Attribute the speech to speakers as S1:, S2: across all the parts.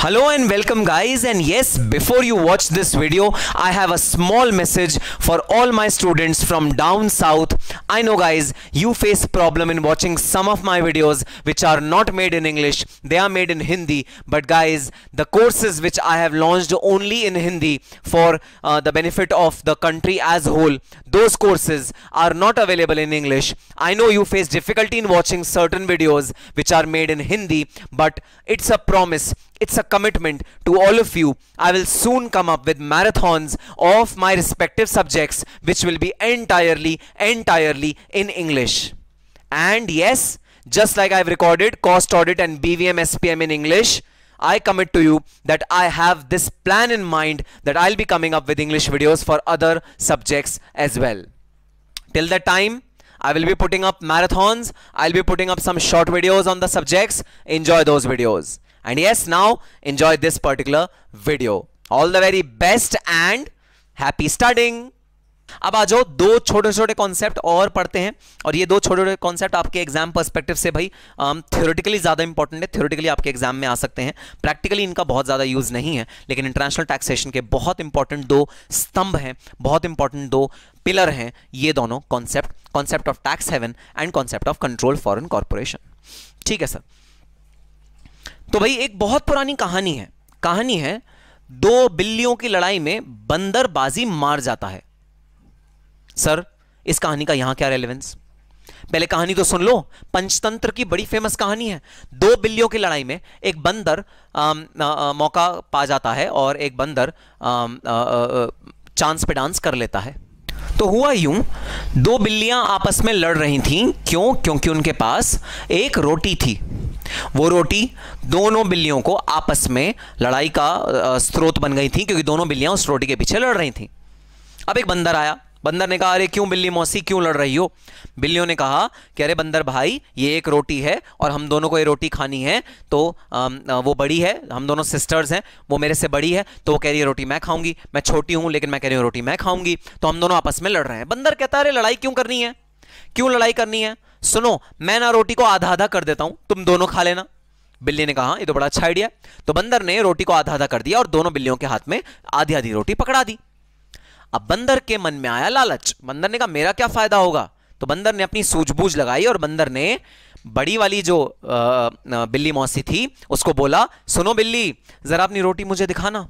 S1: Hello and welcome guys and yes before you watch this video I have a small message for all my students from down south. I know guys you face problem in watching some of my videos which are not made in English they are made in Hindi but guys the courses which I have launched only in Hindi for uh, the benefit of the country as whole those courses are not available in English. I know you face difficulty in watching certain videos which are made in Hindi but it's a promise it's a commitment to all of you. I will soon come up with marathons of my respective subjects, which will be entirely, entirely in English. And yes, just like I've recorded cost audit and BVM SPM in English, I commit to you that I have this plan in mind that I'll be coming up with English videos for other subjects as well. Till that time, I will be putting up marathons. I'll be putting up some short videos on the subjects. Enjoy those videos. And yes, now enjoy this particular video. All the very best and happy studying. अब आ जाओ दो छोटे छोटे concept और पढ़ते हैं और ये दो छोटे छोटे कॉन्सेप्ट आपके एग्जाम पर्सपेक्टिव से भाई थ्योरेटिकली ज़्यादा इंपॉर्टेंट है थ्योरेटिकली आपके एग्जाम में आ सकते हैं प्रैक्टिकली इनका बहुत ज़्यादा यूज़ नहीं है लेकिन इंटरनेशनल टैक्सेशन के बहुत इंपॉर्टेंट दो स्तंभ हैं बहुत इंपॉर्टेंट दो पिलर हैं ये दोनों concept concept of tax haven and concept of control foreign corporation ठीक है सर तो भाई एक बहुत पुरानी कहानी है कहानी है दो बिल्लियों की लड़ाई में बंदर बाजी मार जाता है सर इस कहानी का यहां क्या रेलिवेंस पहले कहानी तो सुन लो पंचतंत्र की बड़ी फेमस कहानी है दो बिल्लियों की लड़ाई में एक बंदर आ, आ, आ, मौका पा जाता है और एक बंदर चांस पे डांस कर लेता है तो हुआ यूं दो बिल्लियां आपस में लड़ रही थीं क्यों क्योंकि उनके पास एक रोटी थी वो रोटी दोनों बिल्लियों को आपस में लड़ाई का स्रोत बन गई थी क्योंकि दोनों बिल्लियां उस रोटी के पीछे लड़ रही थी अब एक बंदर आया बंदर ने कहा अरे क्यों बिल्ली मौसी क्यों लड़ रही हो बिल्लियों ने कहा कि अरे बंदर भाई ये एक रोटी है और हम दोनों को ये रोटी खानी है तो आ, वो बड़ी है हम दोनों सिस्टर्स हैं वो मेरे से बड़ी है तो वो कह रही है रोटी मैं खाऊंगी मैं छोटी हूं लेकिन मैं कह रही हूँ रोटी मैं खाऊंगी तो हम दोनों आपस में लड़ रहे हैं बंदर कहता है अरे लड़ाई क्यों करनी है क्यों लड़ाई करनी है सुनो मैं ना रोटी को आधा आधा कर देता हूं तुम दोनों खा लेना बिल्ली ने कहा ये तो बड़ा अच्छा आइडिया तो बंदर ने रोटी को आधा आधा कर दिया और दोनों बिल्लियों के हाथ में आधी आधी रोटी पकड़ा दी अब बंदर के मन में आया लालच बंदर ने कहा मेरा क्या फायदा होगा तो बंदर ने अपनी सूझबूझ लगाई और बंदर ने बड़ी वाली जो बिल्ली मौसी थी उसको बोला सुनो बिल्ली जरा अपनी रोटी मुझे दिखाना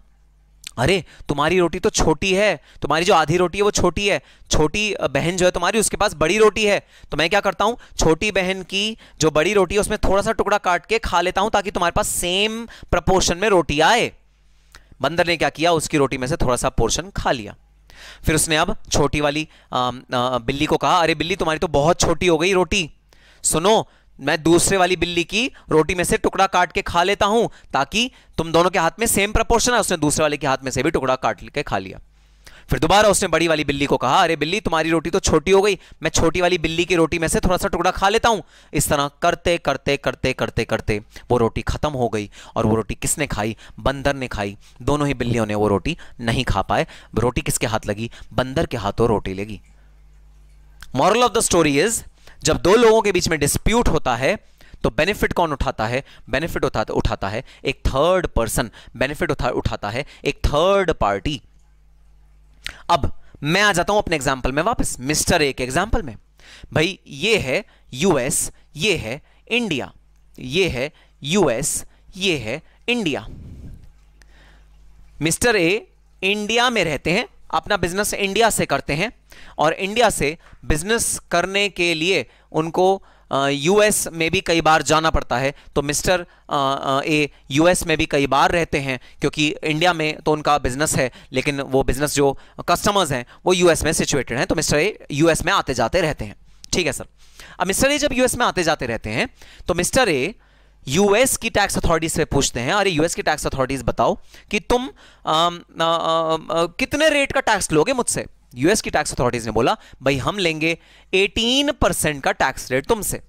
S1: अरे तुम्हारी रोटी तो छोटी है तुम्हारी जो आधी रोटी है वो छोटी है छोटी बहन जो है तुम्हारी उसके पास बड़ी रोटी है तो मैं क्या करता हूँ छोटी बहन की जो बड़ी रोटी है उसमें थोड़ा सा टुकड़ा काट के खा लेता हूँ ताकि तुम्हारे पास सेम प्रपोर्शन में रोटी आए बंदर ने क्या किया उसकी रोटी में से थोड़ा सा पोर्शन खा लिया फिर उसने अब छोटी वाली आ, आ, बिल्ली को कहा अरे बिल्ली तुम्हारी तो बहुत छोटी हो गई रोटी सुनो मैं दूसरे वाली बिल्ली की रोटी में से टुकड़ा काट के खा लेता हूं ताकि तुम दोनों के हाथ में सेम प्रपोर्शन है उसने दूसरे वाले के हाथ में से भी टुकड़ा काट के खा लिया फिर दोबारा उसने बड़ी वाली बिल्ली को कहा अरे बिल्ली तुम्हारी रोटी तो छोटी हो गई मैं छोटी वाली बिल्ली की रोटी में से थोड़ा सा टुकड़ा खा लेता हूं इस तरह करते करते करते करते करते वो रोटी खत्म हो गई और वो रोटी किसने खाई बंदर ने खाई दोनों ही बिल्लियों ने वो रोटी नहीं खा पाए रोटी किसके हाथ लगी बंदर के हाथों रोटी लगी moral of the story is जब दो लोगों के बीच में डिस्प्यूट होता है तो बेनिफिट कौन उठाता है बेनिफिट उठाता उठाता है एक थर्ड पर्सन बेनिफिट उठा, उठाता है एक थर्ड पार्टी अब मैं आ जाता हूं अपने एग्जाम्पल में वापस मिस्टर ए के एग्जाम्पल में भाई ये है यूएस ये है इंडिया ये है यूएस ये है इंडिया मिस्टर ए इंडिया में रहते हैं अपना बिजनेस इंडिया से करते हैं और इंडिया से बिजनेस करने के लिए उनको यूएस में भी कई बार जाना पड़ता है तो मिस्टर ए यूएस में भी कई बार रहते हैं क्योंकि इंडिया में तो उनका बिजनेस है लेकिन वो बिजनेस जो कस्टमर्स हैं वो यूएस में सिचुएटेड हैं तो मिस्टर ए यूएस में आते जाते रहते हैं ठीक है सर अब मिस्टर ए जब यूएस में आते जाते रहते हैं तो मिस्टर ए यूएस की टैक्स अथॉरिटीज से पूछते हैं अरे यूएस की टैक्स अथॉरिटीज बताओ कि तुम आ, आ, आ, आ, कितने रेट का टैक्स लोगे मुझसे यूएस की टैक्स अथॉरिटीज ने बोला भाई हम लेंगे 18 परसेंट का टैक्स रेट तुमसे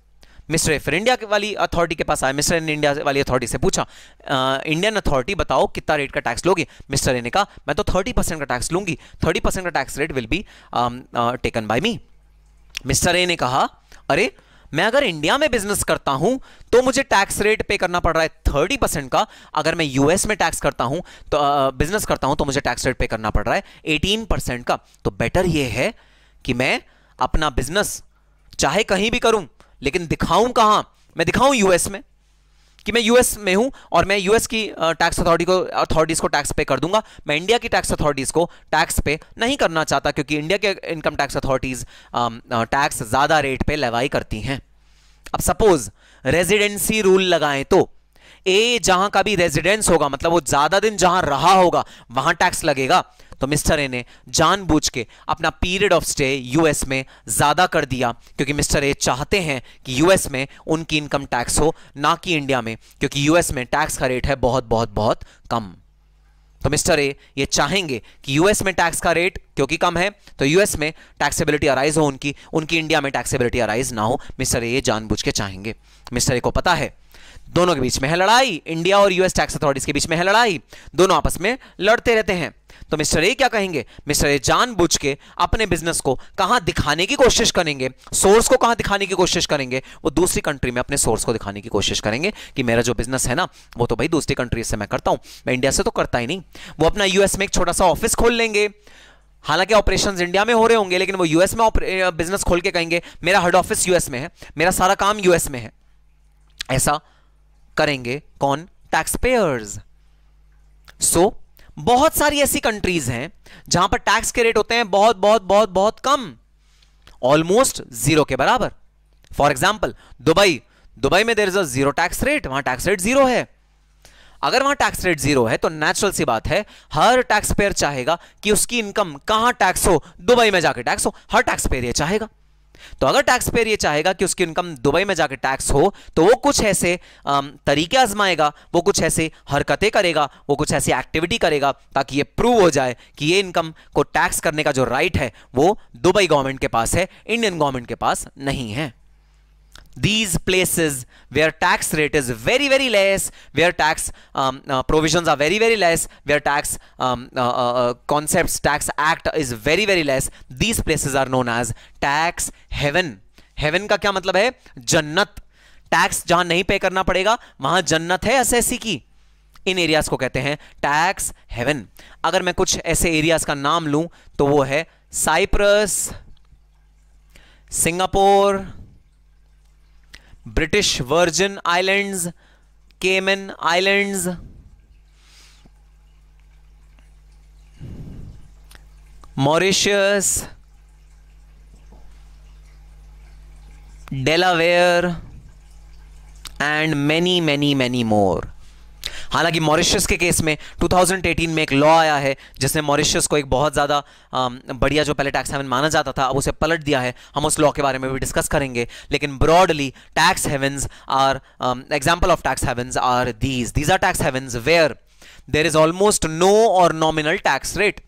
S1: मिस्टर एफर इंडिया वाली अथॉरिटी के पास आया मिस्टर इन इंडिया वाली अथॉरिटी से पूछा इंडियन अथॉरिटी बताओ कितना रेट का टैक्स लोगे मिस्टर ए ने कहा मैं तो थर्टी परसेंट का टैक्स लूंगी थर्टी परसेंट का tax rate will be taken by me mister A ने कहा अरे uh, मैं अगर इंडिया में बिजनेस करता हूं तो मुझे टैक्स रेट पे करना पड़ रहा है थर्टी परसेंट का अगर मैं यूएस में टैक्स करता हूं तो बिजनेस करता हूं तो मुझे टैक्स रेट पे करना पड़ रहा है एटीन परसेंट का तो बेटर यह है कि मैं अपना बिजनेस चाहे कहीं भी करूं लेकिन दिखाऊं कहां मैं दिखाऊं यूएस में कि मैं यूएस में हूं और मैं यूएस की टैक्स अथॉरिटी को अथॉरिटीज को टैक्स पे कर दूंगा मैं इंडिया की टैक्स अथॉरिटीज को टैक्स पे नहीं करना चाहता क्योंकि इंडिया के इनकम टैक्स अथॉरिटीज टैक्स ज्यादा रेट पे लगाई करती हैं अब सपोज रेजिडेंसी रूल लगाए तो ए जहां का भी रेजिडेंस होगा मतलब वो ज्यादा दिन जहां रहा होगा वहां टैक्स लगेगा तो मिस्टर ए ने जानबूझ के अपना पीरियड ऑफ स्टे यूएस में ज़्यादा कर दिया क्योंकि मिस्टर ए चाहते हैं कि यूएस में उनकी इनकम टैक्स हो ना कि इंडिया में क्योंकि यूएस में टैक्स का रेट है बहुत बहुत बहुत कम तो मिस्टर ए ये चाहेंगे कि यूएस में टैक्स का रेट क्योंकि कम है तो यूएस में टैक्सेबिलिटी अराइज हो उनकी उनकी इंडिया में टैक्सेबिलिटी अराइज ना हो मिस्टर ए ये जानबूझ के चाहेंगे मिस्टर ए को पता है दोनों के बीच में है लड़ाई इंडिया और यूएस टैक्स अथॉरिटीज के बीच में है लड़ाई दोनों आपस में लड़ते रहते हैं तो मिस्टर ए क्या कहेंगे मिस्टर ए जानबूझ के अपने बिजनेस को कहां दिखाने की कोशिश करेंगे सोर्स को कहां दिखाने की कोशिश करेंगे वो दूसरी कंट्री में अपने सोर्स को दिखाने की कोशिश करेंगे कि मेरा जो बिजनेस है ना वो तो भाई दूसरी कंट्री से मैं करता हूं मैं इंडिया से तो करता ही नहीं वो अपना यूएस में एक छोटा सा ऑफिस खोल लेंगे हालांकि ऑपरेशन इंडिया में हो रहे होंगे लेकिन वो यूएस में बिजनेस खोल के कहेंगे मेरा हेड ऑफिस यूएस में है मेरा सारा काम यूएस में है ऐसा करेंगे कौन टैक्स पेयर्स सो बहुत सारी ऐसी कंट्रीज हैं जहां पर टैक्स के रेट होते हैं बहुत बहुत बहुत बहुत कम ऑलमोस्ट जीरो के बराबर फॉर एग्जाम्पल दुबई दुबई में there is a zero tax rate वहां टैक्स रेट जीरो है अगर वहां टैक्स रेट जीरो है तो नेचुरल सी बात है हर टैक्स पेयर चाहेगा कि उसकी इनकम कहां टैक्स हो दुबई में जाकर टैक्स हो हर टैक्स पेयर यह चाहेगा तो अगर टैक्स पेयर ये चाहेगा कि उसकी इनकम दुबई में जाकर टैक्स हो तो वो कुछ ऐसे तरीके आजमाएगा वो कुछ ऐसे हरकतें करेगा वो कुछ ऐसी एक्टिविटी करेगा ताकि ये प्रूव हो जाए कि ये इनकम को टैक्स करने का जो राइट है वो दुबई गवर्नमेंट के पास है इंडियन गवर्नमेंट के पास नहीं है these places where tax rate is very very less where tax um, uh, provisions are very very less where tax um, uh, uh, concepts tax act is very very less these places are known as tax heaven heaven ka kya matlab hai jannat tax jahan nahi pay karna padega wahan jannat hai assessee ki इन areas को कहते हैं tax haven अगर मैं कुछ ऐसे areas का नाम लूं तो वो है Cyprus Singapore British Virgin Islands, Cayman Islands, Mauritius, Delaware and many many many more. हालांकि मॉरिशस के केस में 2018 में एक लॉ आया है जिसने मॉरिशस को एक बहुत ज़्यादा बढ़िया जो पहले टैक्स हेवन माना जाता था अब उसे पलट दिया है हम उस लॉ के बारे में भी डिस्कस करेंगे लेकिन broadly tax havens are example of tax havens are these these are tax havens where there is almost no और nominal tax rate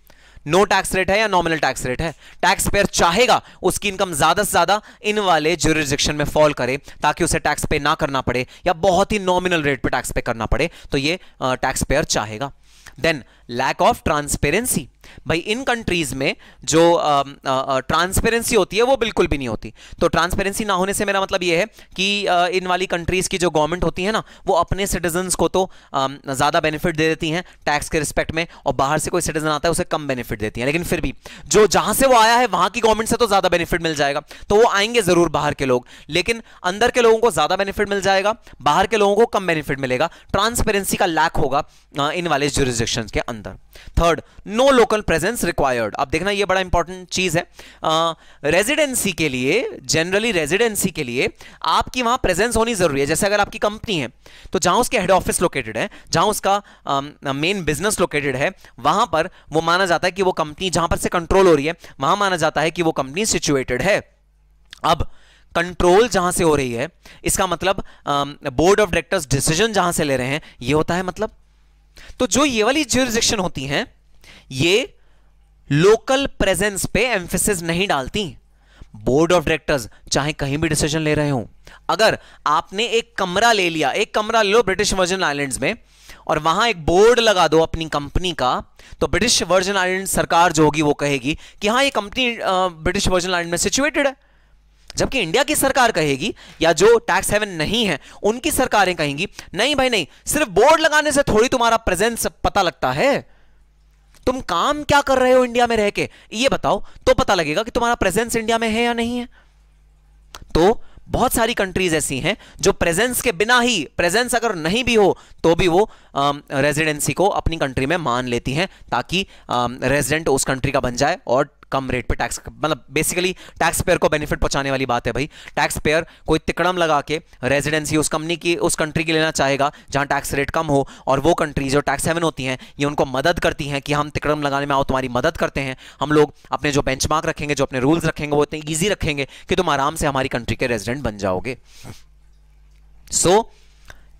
S1: no tax rate है या नॉमिनल टैक्स रेट है टैक्स पेयर चाहेगा उसकी income ज्यादा से ज्यादा इन वाले जुरिस्डिक्शन में फॉल करे ताकि उसे टैक्स पे ना करना पड़े या बहुत ही नॉमिनल रेट पे टैक्स पे करना पड़े तो ये टैक्स पेयर चाहेगा देन लैक ऑफ ट्रांसपेरेंसी भाई इन कंट्रीज में जो ट्रांसपेरेंसी होती है वो बिल्कुल भी नहीं होती तो ट्रांसपेरेंसी ना होने से मेरा मतलब ये है कि आ, इन वाली कंट्रीज की जो गवर्नमेंट होती है ना वो अपने सिटीजन्स को तो ज़्यादा बेनिफिट दे देती हैं टैक्स के रिस्पेक्ट में और बाहर से कोई सिटीजन आता है उसे कम बेनिफिट देती है लेकिन फिर भी जो जहाँ से वो आया है वहाँ की गवर्नमेंट से तो ज़्यादा बेनिफिट मिल जाएगा तो वो आएंगे ज़रूर बाहर के लोग लेकिन अंदर के लोगों को ज़्यादा बेनिफिट मिल जाएगा बाहर के लोगों को कम बेनिफिट मिलेगा ट्रांसपेरेंसी का लैक होगा इन वाले जुरिस्डिक्शन के अंदर अंदर third no local presence required अब देखना ये बड़ा इंपॉर्टेंट चीज है रेजिडेंसी के लिए जनरली रेजिडेंसी के लिए आपकी वहां प्रेजेंस होनी जरूरी है जैसे अगर आपकी कंपनी है तो जहां उसके हेड ऑफिस लोकेटेड है जहां उसका मेन बिजनेस लोकेटेड है वहां पर वो माना जाता है कि वो कंपनी जहां पर से कंट्रोल हो रही है वहां माना जाता है कि वो कंपनी सिचुएटेड है अब कंट्रोल जहां से हो रही है इसका मतलब बोर्ड ऑफ डायरेक्टर्स डिसीजन जहां से ले रहे हैं ये होता है मतलब तो जो ये वाली ज्यूरिस्डिक्शन होती हैं ये लोकल प्रेजेंस पे एम्फेसिस नहीं डालती बोर्ड ऑफ डायरेक्टर्स चाहे कहीं भी डिसीजन ले रहे हो अगर आपने एक कमरा ले लिया एक कमरा ले लो ब्रिटिश वर्जन आइलैंड्स में और वहां एक बोर्ड लगा दो अपनी कंपनी का तो ब्रिटिश वर्जन आइलैंड सरकार जो होगी वो कहेगी कि हाँ ये कंपनी ब्रिटिश वर्जन आइलैंड में सिचुएटेड है जबकि इंडिया की सरकार कहेगी या जो टैक्स हेवन नहीं है उनकी सरकारें कहेंगी नहीं भाई नहीं सिर्फ बोर्ड लगाने से थोड़ी तुम्हारा प्रेजेंस पता लगता है तुम काम क्या कर रहे हो इंडिया में रह के ये बताओ तो पता लगेगा कि तुम्हारा प्रेजेंस इंडिया में है या नहीं है तो बहुत सारी कंट्रीज ऐसी हैं जो प्रेजेंस के बिना ही प्रेजेंस अगर नहीं भी हो तो भी वो रेजिडेंसी को अपनी कंट्री में मान लेती हैं ताकि रेजिडेंट उस कंट्री का बन जाए और कम रेट पे टैक्स मतलब बेसिकली टैक्स पेयर को बेनिफिट पहुंचाने वाली बात है भाई टैक्स पेयर कोई तिकड़म लगा के रेजिडेंसी उस कंपनी की उस कंट्री की लेना चाहेगा जहां टैक्स रेट कम हो और वो कंट्री जो टैक्स हेवन होती हैं ये उनको मदद करती हैं कि हम तिकड़म लगाने में आओ तुम्हारी मदद करते हैं हम लोग अपने जो बेंच रखेंगे जो अपने रूल्स रखेंगे वो इतने ईजी रखेंगे कि तुम आराम से हमारी कंट्री के रेजिडेंट बन जाओगे सो so,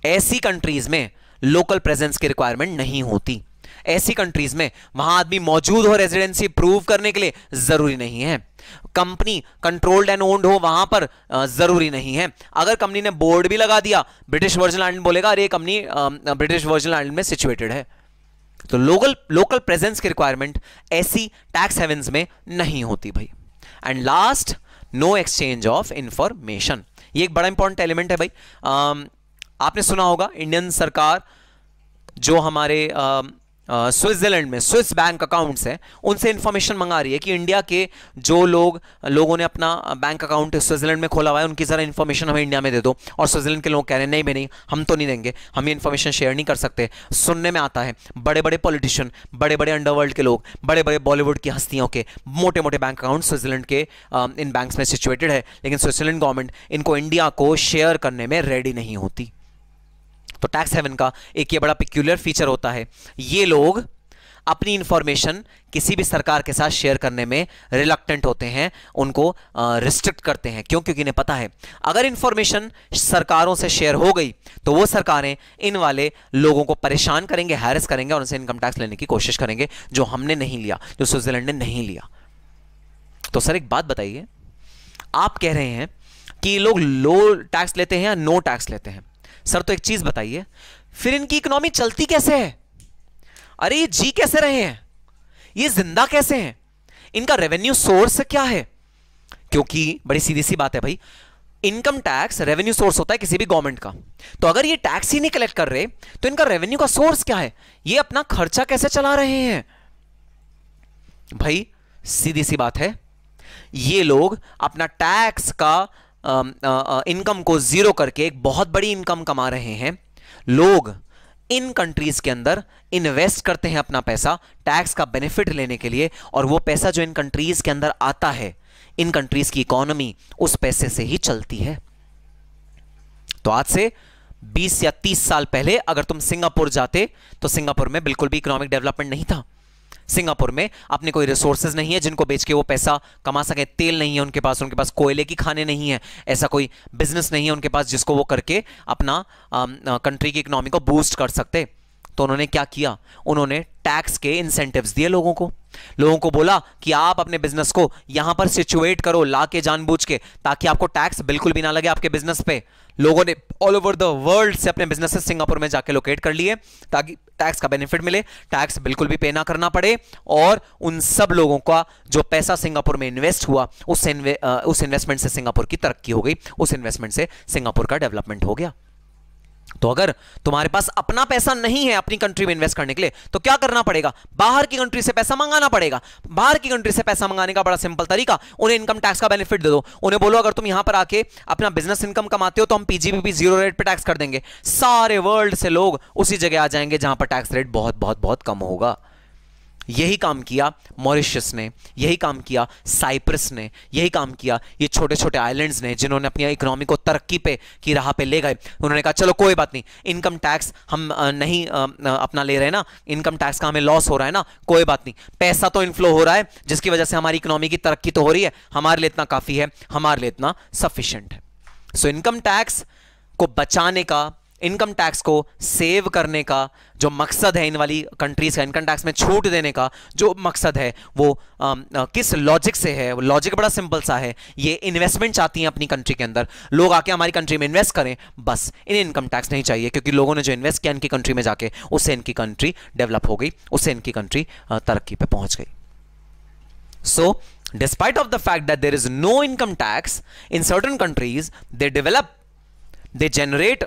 S1: ऐसी कंट्रीज में लोकल प्रेजेंस की रिक्वायरमेंट नहीं होती ऐसी कंट्रीज में वहां आदमी मौजूद हो रेजिडेंसी प्रूव करने के लिए जरूरी नहीं है कंपनी कंट्रोल्ड एंड ओन्ड हो वहां पर जरूरी नहीं है अगर कंपनी ने बोर्ड भी लगा दिया ब्रिटिश वर्जन आइलैंड बोलेगा अरे कंपनी ब्रिटिश वर्जन आइलैंड में सिचुएटेड है तो लोकल लोकल प्रेजेंस की रिक्वायरमेंट ऐसी टैक्स हेवंस में नहीं होती भाई and last no exchange of information ये एक बड़ा इंपॉर्टेंट एलिमेंट है भाई आ, आपने सुना होगा इंडियन सरकार जो हमारे आ, स्विट्जरलैंड में स्विस बैंक अकाउंट्स हैं उनसे इन्फॉर्मेशन मंगा रही है कि इंडिया के जो लोग लोगों ने अपना बैंक अकाउंट स्विट्जरलैंड में खोला हुआ है उनकी ज़रा इन्फॉर्मेशन हमें इंडिया में दे दो और स्विट्जरलैंड के लोग कह रहे हैं नहीं भाई नहीं हम तो नहीं देंगे हम ये इन्फॉर्मेशन शेयर नहीं कर सकते सुनने में आता है बड़े बड़े पॉलिटिशियन बड़े बड़े अंडरवर्ल्ड के लोग बड़े बड़े बॉलीवुड की हस्तियों के मोटे मोटे बैंक अकाउंट स्विट्जरलैंड के इन बैंक्स में सिचुएटेड है लेकिन स्विट्जरलैंड गवर्नमेंट इनको इंडिया को शेयर करने में रेडी नहीं होती तो टैक्स हेवन का एक ये बड़ा पिक्यूलर फीचर होता है ये लोग अपनी इंफॉर्मेशन किसी भी सरकार के साथ शेयर करने में रिलक्टेंट होते हैं उनको रिस्ट्रिक्ट करते हैं क्यों क्योंकि इन्हें पता है अगर इंफॉर्मेशन सरकारों से शेयर हो गई तो वो सरकारें इन वाले लोगों को परेशान करेंगे हैरस करेंगे और उनसे इनकम टैक्स लेने की कोशिश करेंगे जो हमने नहीं लिया जो स्विट्जरलैंड ने नहीं लिया तो सर एक बात बताइए आप कह रहे हैं कि लोग लो टैक्स लेते हैं या नो टैक्स लेते हैं सर तो एक चीज बताइए फिर इनकी इकोनॉमी चलती कैसे है अरे ये जी कैसे रहे हैं ये जिंदा कैसे हैं इनका रेवेन्यू सोर्स क्या है क्योंकि बड़ी सीधी सी बात है भाई इनकम टैक्स रेवेन्यू सोर्स होता है किसी भी गवर्नमेंट का तो अगर ये टैक्स ही नहीं कलेक्ट कर रहे तो इनका रेवेन्यू का सोर्स क्या है ये अपना खर्चा कैसे चला रहे हैं भाई सीधी सी बात है ये लोग अपना टैक्स का इनकम को ज़ीरो करके एक बहुत बड़ी इनकम कमा रहे हैं लोग इन कंट्रीज़ के अंदर इन्वेस्ट करते हैं अपना पैसा टैक्स का बेनिफिट लेने के लिए और वो पैसा जो इन कंट्रीज़ के अंदर आता है इन कंट्रीज़ की इकोनॉमी उस पैसे से ही चलती है तो आज से 20 या 30 साल पहले अगर तुम सिंगापुर जाते तो सिंगापुर में बिल्कुल भी इकोनॉमिक डेवलपमेंट नहीं था सिंगापुर में अपने कोई रिसोर्सेज नहीं है जिनको बेच के वो पैसा कमा सके तेल नहीं है उनके पास उनके पास कोयले की खाने नहीं है ऐसा कोई बिजनेस नहीं है उनके पास जिसको वो करके अपना कंट्री की इकोनॉमी को बूस्ट कर सकते तो उन्होंने क्या किया उन्होंने टैक्स के इंसेंटिव्स दिए लोगों को लोगों को बोला कि आप अपने बिजनेस को यहां पर सिचुएट करो ला के जानबूझ के ताकि आपको टैक्स बिल्कुल भी ना लगे आपके बिजनेस पे लोगों ने ऑल ओवर द वर्ल्ड से अपने बिजनेस सिंगापुर में जाके लोकेट कर लिए ताकि टैक्स का बेनिफिट मिले टैक्स बिल्कुल भी पे ना करना पड़े और उन सब लोगों का जो पैसा सिंगापुर में इन्वेस्ट हुआ उस इन्वे, उस इन्वेस्टमेंट से सिंगापुर की तरक्की हो गई उस इन्वेस्टमेंट से सिंगापुर का डेवलपमेंट हो गया तो अगर तुम्हारे पास अपना पैसा नहीं है अपनी कंट्री में इन्वेस्ट करने के लिए तो क्या करना पड़ेगा बाहर की कंट्री से पैसा मंगाना पड़ेगा बाहर की कंट्री से पैसा मंगाने का बड़ा सिंपल तरीका उन्हें इनकम टैक्स का बेनिफिट दे दो उन्हें बोलो अगर तुम यहां पर आके अपना बिजनेस इनकम कमाते हो तो हम पीजीबीपी जीरो रेट पर टैक्स कर देंगे सारे वर्ल्ड से लोग उसी जगह आ जाएंगे जहां पर टैक्स रेट बहुत बहुत बहुत कम होगा यही काम किया मॉरिशस ने यही काम किया साइप्रस ने यही काम किया ये छोटे छोटे आइलैंड्स ने जिन्होंने अपनी इकोनॉमी को तरक्की पे की राह पे ले गए उन्होंने कहा चलो कोई बात नहीं इनकम टैक्स हम नहीं अपना ले रहे हैं ना इनकम टैक्स का हमें लॉस हो रहा है ना कोई बात नहीं पैसा तो इनफ्लो हो रहा है जिसकी वजह से हमारी इकोनॉमी की तरक्की तो हो रही है हमारे लिए इतना काफ़ी है हमारे लिए इतना सफिशेंट है सो इनकम टैक्स को बचाने का इनकम टैक्स को सेव करने का जो मकसद है इन वाली कंट्रीज का इनकम टैक्स में छूट देने का जो मकसद है वो आ, आ, किस लॉजिक से है वो लॉजिक बड़ा सिंपल सा है ये इन्वेस्टमेंट चाहती हैं अपनी कंट्री के अंदर लोग आके हमारी कंट्री में इन्वेस्ट करें बस इन्हें इनकम टैक्स नहीं चाहिए क्योंकि लोगों ने जो इन्वेस्ट किया इनकी कंट्री में जाके उससे इनकी कंट्री डेवलप हो गई उससे इनकी कंट्री तरक्की पर पहुंच गई so despite of the fact that there is no income tax in certain countries they develop they generate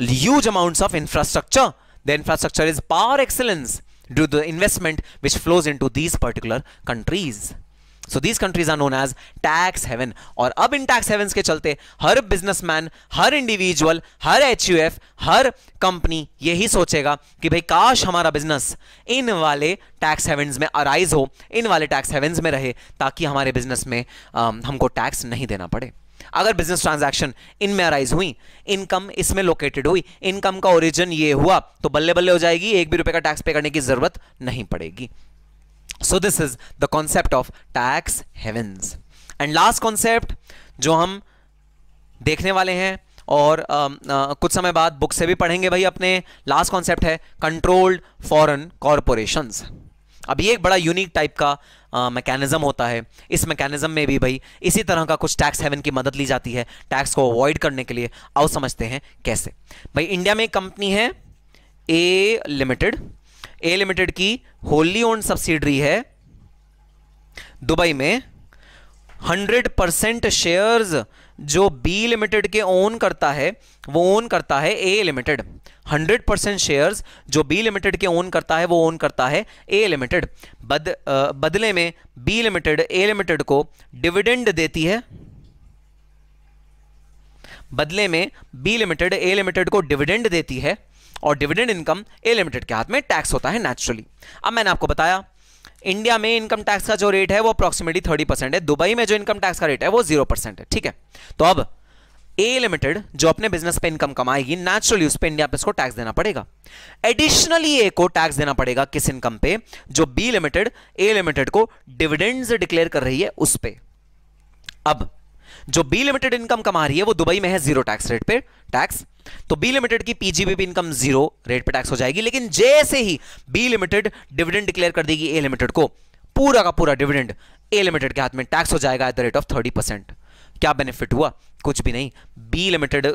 S1: huge amount of infrastructure The infrastructure is par excellence due to the investment which flows into these particular countries. So these countries are known as tax haven और अब इन tax haven के चलते हर businessman हर individual हर एच हर कंपनी यही सोचेगा कि भाई काश हमारा बिजनेस इन वाले टैक्स हेवन्स में अराइज हो इन वाले टैक्स हेवन्स में रहे ताकि हमारे बिजनेस में आ, हमको टैक्स नहीं देना पड़े अगर बिजनेस ट्रांजैक्शन इनमें अराइज हुई इनकम इसमें लोकेटेड हुई इनकम का ओरिजिन ये हुआ तो बल्ले बल्ले हो जाएगी एक भी रुपए का टैक्स पे करने की जरूरत नहीं पड़ेगी so this is the concept of tax havens and last concept जो हम देखने वाले हैं और आ, आ, कुछ समय बाद बुक से भी पढ़ेंगे भाई अपने लास्ट कॉन्सेप्ट है कंट्रोल्ड फॉरेन कॉरपोरेशंस अब ये एक बड़ा यूनिक टाइप का मैकेनिज्म होता है इस मैकेनिज्म में भी भाई इसी तरह का कुछ टैक्स हेवन की मदद ली जाती है टैक्स को अवॉइड करने के लिए आओ समझते हैं कैसे भाई इंडिया में एक कंपनी है ए लिमिटेड ए लिमिटेड की होली ओन सब्सिडरी है दुबई में हंड्रेड परसेंट शेयर्स जो बी लिमिटेड के ओन करता है वो ओन करता है A limited hundred percent share जो बी लिमिटेड के ओन करता है वो ओन करता है ए लिमिटेड बद, बदले में बी लिमिटेड ए लिमिटेड को डिविडेंड देती है बदले में बी लिमिटेड ए लिमिटेड को डिविडेंड देती है और डिविडेंड इनकम ए लिमिटेड के हाथ में टैक्स होता है नेचुरली अब मैंने आपको बताया इंडिया में इनकम टैक्स का जो रेट है वो अप्रॉक्सीमेटली थर्टी परसेंट है दुबई में जो इनकम टैक्स का रेट है वो जीरो परसेंट है ठीक है तो अब ए लिमिटेड जो अपने बिजनेस पे इनकम कमाएगी नेचुरली उस पर इंडिया पे इसको टैक्स देना पड़ेगा एडिशनली ए को टैक्स देना पड़ेगा किस इनकम पे जो बी लिमिटेड ए लिमिटेड को डिविडेंड्स डिक्लेयर कर रही है उस पर अब जो बी लिमिटेड इनकम कमा रही है वो दुबई में है जीरो टैक्स रेट पे टैक्स तो बी लिमिटेड की पीजीबीपी इनकम जीरो रेट पे टैक्स हो जाएगी लेकिन जैसे ही बी लिमिटेड डिविडेंड डिक्लेयर कर देगी ए लिमिटेड को पूरा का पूरा डिविडेंड ए लिमिटेड के हाथ में टैक्स हो जाएगा at the rate of thirty percent क्या बेनिफिट हुआ कुछ भी नहीं बी लिमिटेड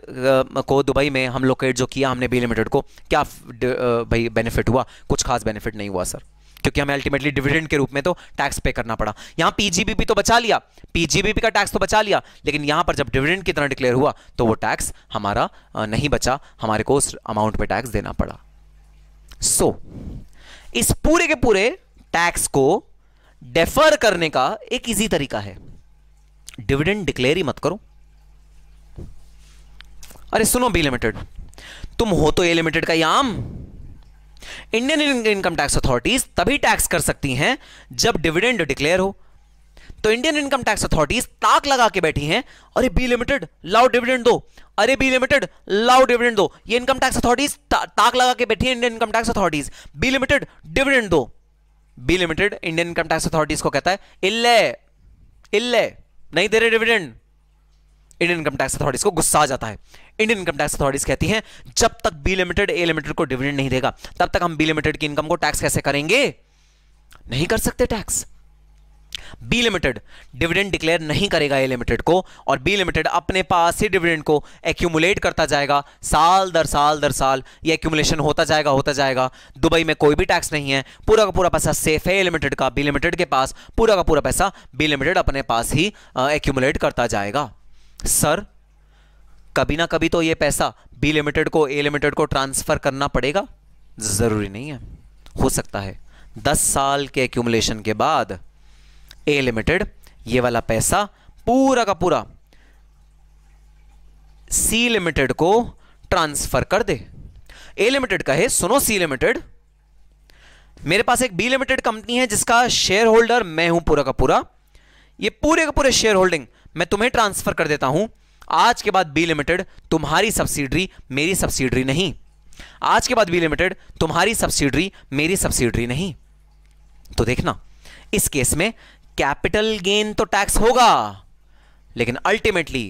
S1: को दुबई में हम लोकेट जो किया हमने बी लिमिटेड को क्या भाई बेनिफिट हुआ कुछ खास बेनिफिट नहीं हुआ सर क्योंकि हमें अल्टीमेटली डिविडेंड के रूप में तो टैक्स पे करना पड़ा यहाँ पीजीबीपी तो बचा लिया पीजीबीपी का टैक्स तो बचा लिया लेकिन यहाँ पर जब डिविडेंड की तरह डिक्लेयर हुआ तो वो टैक्स हमारा नहीं बचा हमारे को उस अमाउंट पे टैक्स देना पड़ा सो so, इस पूरे के पूरे टैक्स को डेफर करने का एक इजी तरीका है डिविडेंड डिक्लेयर ही मत करो अरे सुनो बी लिमिटेड तुम हो तो ए लिमिटेड का ही आम इंडियन इनकम टैक्स अथॉरिटीज तभी टैक्स कर सकती हैं जब डिविडेंड डिक्लेयर हो तो इंडियन इनकम टैक्स अथॉरिटीज ताक लगा के बैठी हैं अरे बी लिमिटेड लाओ डिविडेंड दो अरे बी लिमिटेड लाओ डिविडेंड दो ये इनकम टैक्स अथॉरिटीज ताक लगा के बैठी है Indian income tax authorities B limited dividend दो B limited Indian income tax authorities को कहता है इल्ले इल्ले नहीं दे रहे dividend Indian income tax authorities को गुस्सा आ जाता है इंडियन इनकम टैक्स अथॉरिटीज कहती हैं जब तक बी लिमिटेड ए लिमिटेड को डिविडेंड नहीं देगा तब तक हम बी लिमिटेड की इनकम को टैक्स कैसे करेंगे नहीं कर सकते tax B limited dividend declare नहीं करेगा ए लिमिटेड को और बी लिमिटेड अपने पास ही डिविडेंड को एक्यूमुलेट करता जाएगा साल दर साल दर साल ये एक्यूमुलेशन होता जाएगा होता जाएगा दुबई में कोई भी टैक्स नहीं है पूरा का पूरा पैसा सेफ है ए लिमिटेड का बी लिमिटेड के पास पूरा का पूरा पैसा बी लिमिटेड अपने पास ही एक्यूमुलेट करता जाएगा सर कभी ना कभी तो ये पैसा बी लिमिटेड को ए लिमिटेड को ट्रांसफ़र करना पड़ेगा ज़रूरी नहीं है हो सकता है दस साल के एक्यूमुलेशन के बाद ए लिमिटेड ये वाला पैसा पूरा का पूरा सी लिमिटेड को ट्रांसफर कर दे ए लिमिटेड कहे सुनो सी लिमिटेड मेरे पास एक बी लिमिटेड कंपनी है जिसका शेयर होल्डर मैं हूं पूरा का पूरा ये पूरे का पूरे शेयर होल्डिंग मैं तुम्हें ट्रांसफर कर देता हूं आज के बाद बी लिमिटेड तुम्हारी सब्सिडरी मेरी सब्सिडरी नहीं आज के बाद बी लिमिटेड तुम्हारी सब्सिडरी मेरी सब्सिडरी नहीं तो देखना इस केस में कैपिटल गेन तो टैक्स होगा लेकिन अल्टीमेटली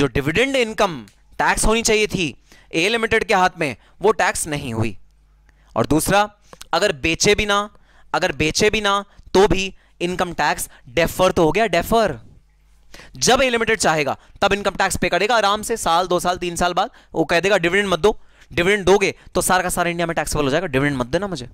S1: जो डिविडेंड इनकम टैक्स होनी चाहिए थी ए लिमिटेड के हाथ में वो टैक्स नहीं हुई और दूसरा अगर बेचे भी ना अगर बेचे भी ना तो भी इनकम टैक्स डेफर तो हो गया डेफर जब ए लिमिटेड चाहेगा तब इनकम टैक्स पे करेगा आराम से साल दो साल तीन साल बाद वो कह देगा डिविडेंड मत दो डिविडेंड दोगे तो सारा का सारा इंडिया में टैक्सेबल हो जाएगा डिविडेंड मत देना मुझे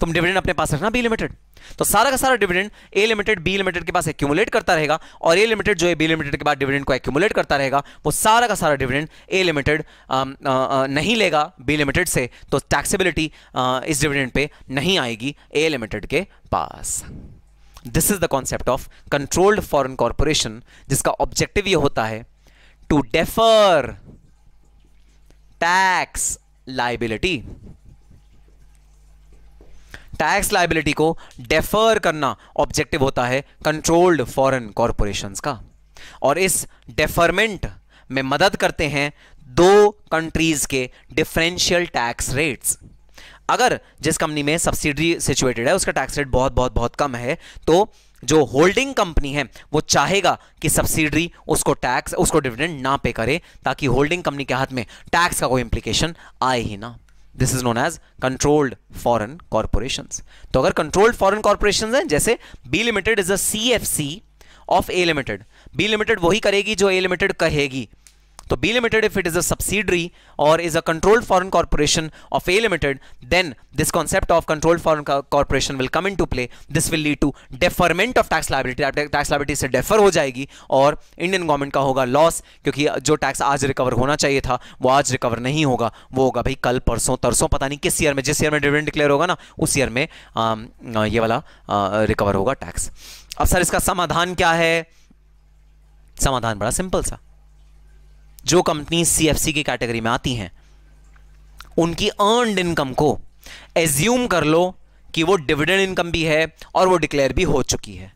S1: तुम डिविडेंड अपने पास रखना बी लिमिटेड तो सारा का सारा dividend A limited B limited के पास एक्यूमुलेट करता रहेगा और ए लिमिटेड जो है बी लिमिटेड के बाद डिविडेंड को एक्यूमुलेट करता रहेगा वो सारा का सारा डिविडेंड ए लिमिटेड नहीं लेगा बी लिमिटेड से तो टैक्सेबिलिटी इस डिविडेंड पे नहीं आएगी ए लिमिटेड के पास this is the concept of controlled foreign corporation जिसका ऑब्जेक्टिव यह होता है to defer tax liability tax liability को डेफर करना ऑब्जेक्टिव होता है कंट्रोल्ड फॉरेन कॉरपोरेशन का और इस डेफरमेंट में मदद करते हैं दो कंट्रीज के डिफरेंशियल टैक्स रेट्स अगर जिस कंपनी में सब्सिडी सिचुएटेड है उसका टैक्स रेट बहुत बहुत बहुत कम है तो जो होल्डिंग कंपनी है वो चाहेगा कि सब्सिडी उसको टैक्स उसको डिविडेंड ना पे करे ताकि होल्डिंग कंपनी के हाथ में टैक्स का कोई इंप्लीकेशन आए ही ना this is known as controlled foreign corporation तो अगर कंट्रोल्ड फॉरन कॉरपोरेशन हैं जैसे B limited is a C F C of A limited B limited वही करेगी जो ए लिमिटेड कहेगी तो B limited if it is a or is a controlled foreign corporation of A limited then this concept of controlled foreign corporation will come into play this will lead to deferment of tax liability tax liability से defer हो जाएगी और Indian government का होगा loss क्योंकि जो tax आज recover होना चाहिए था वो आज रिकवर नहीं होगा वो होगा भाई कल परसों तरसों पता नहीं किस ईयर में जिस ईयर में डिविडेंड डिक्लेयर होगा ना उस ईयर में आ, ये वाला रिकवर होगा टैक्स अब सर इसका समाधान क्या है समाधान बड़ा सिंपल सा जो कंपनी सी की कैटेगरी में आती हैं उनकी अर्नड इनकम को एज्यूम कर लो कि वो डिविडेंड इनकम भी है और वो डिक्लेयर भी हो चुकी है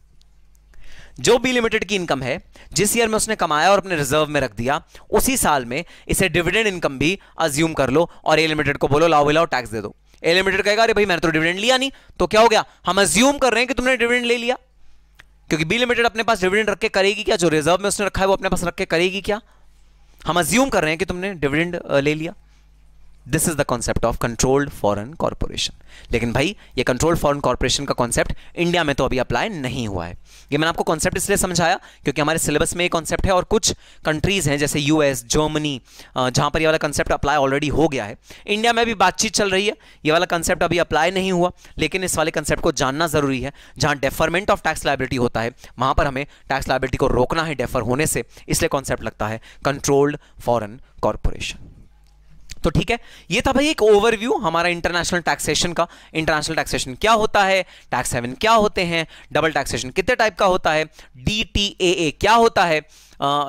S1: जो बी लिमिटेड की इनकम है जिस ईयर में उसने कमाया और अपने रिजर्व में रख दिया उसी साल में इसे डिविडेंड इनकम भी अज्यूम कर लो और ए लिमिटेड को बोलो लाओ लाओ टैक्स दे दो ए लिमिटेड कहेगा अरे भाई मैंने तो डिविडेंड लिया नहीं तो क्या हो गया हम अज्यूम कर रहे हैं कि तुमने डिविडेंड ले लिया क्योंकि बी लिमिटेड अपने पास डिविडेंड रख के करेगी क्या जो रिजर्व में उसने रखा है वो अपने पास रख के करेगी क्या हम अज्यूम कर रहे हैं कि तुमने डिविडेंड uh, ले लिया this is the concept of controlled foreign corporation लेकिन भाई ये कंट्रोल्ड फॉरन कॉरपोरेशन का कॉन्सेप्ट इंडिया में तो अभी अप्लाई नहीं हुआ है ये मैंने आपको कॉन्सेप्ट इसलिए समझाया क्योंकि हमारे सिलेबस में ये कॉन्सेप्ट है और कुछ कंट्रीज हैं जैसे यूएस जर्मनी जहां पर ये वाला कंसेप्ट अप्लाई ऑलरेडी हो गया है इंडिया में भी बातचीत चल रही है ये वाला कंसेप्ट अभी अप्लाई नहीं हुआ लेकिन इस वाले कंसेप्ट को जानना जरूरी है जहां डेफरमेंट ऑफ टैक्स लाइबिलिटी होता है वहां पर हमें टैक्स लाइबिलिटी को रोकना है डेफर होने से इसलिए कॉन्सेप्ट लगता है कंट्रोल्ड फॉरन कॉरपोरेशन तो ठीक है ये था भाई एक ओवरव्यू हमारा इंटरनेशनल टैक्सेशन का इंटरनेशनल टैक्सेशन क्या होता है टैक्स हेवन क्या होते हैं डबल टैक्सेशन कितने टाइप का होता है डी क्या होता है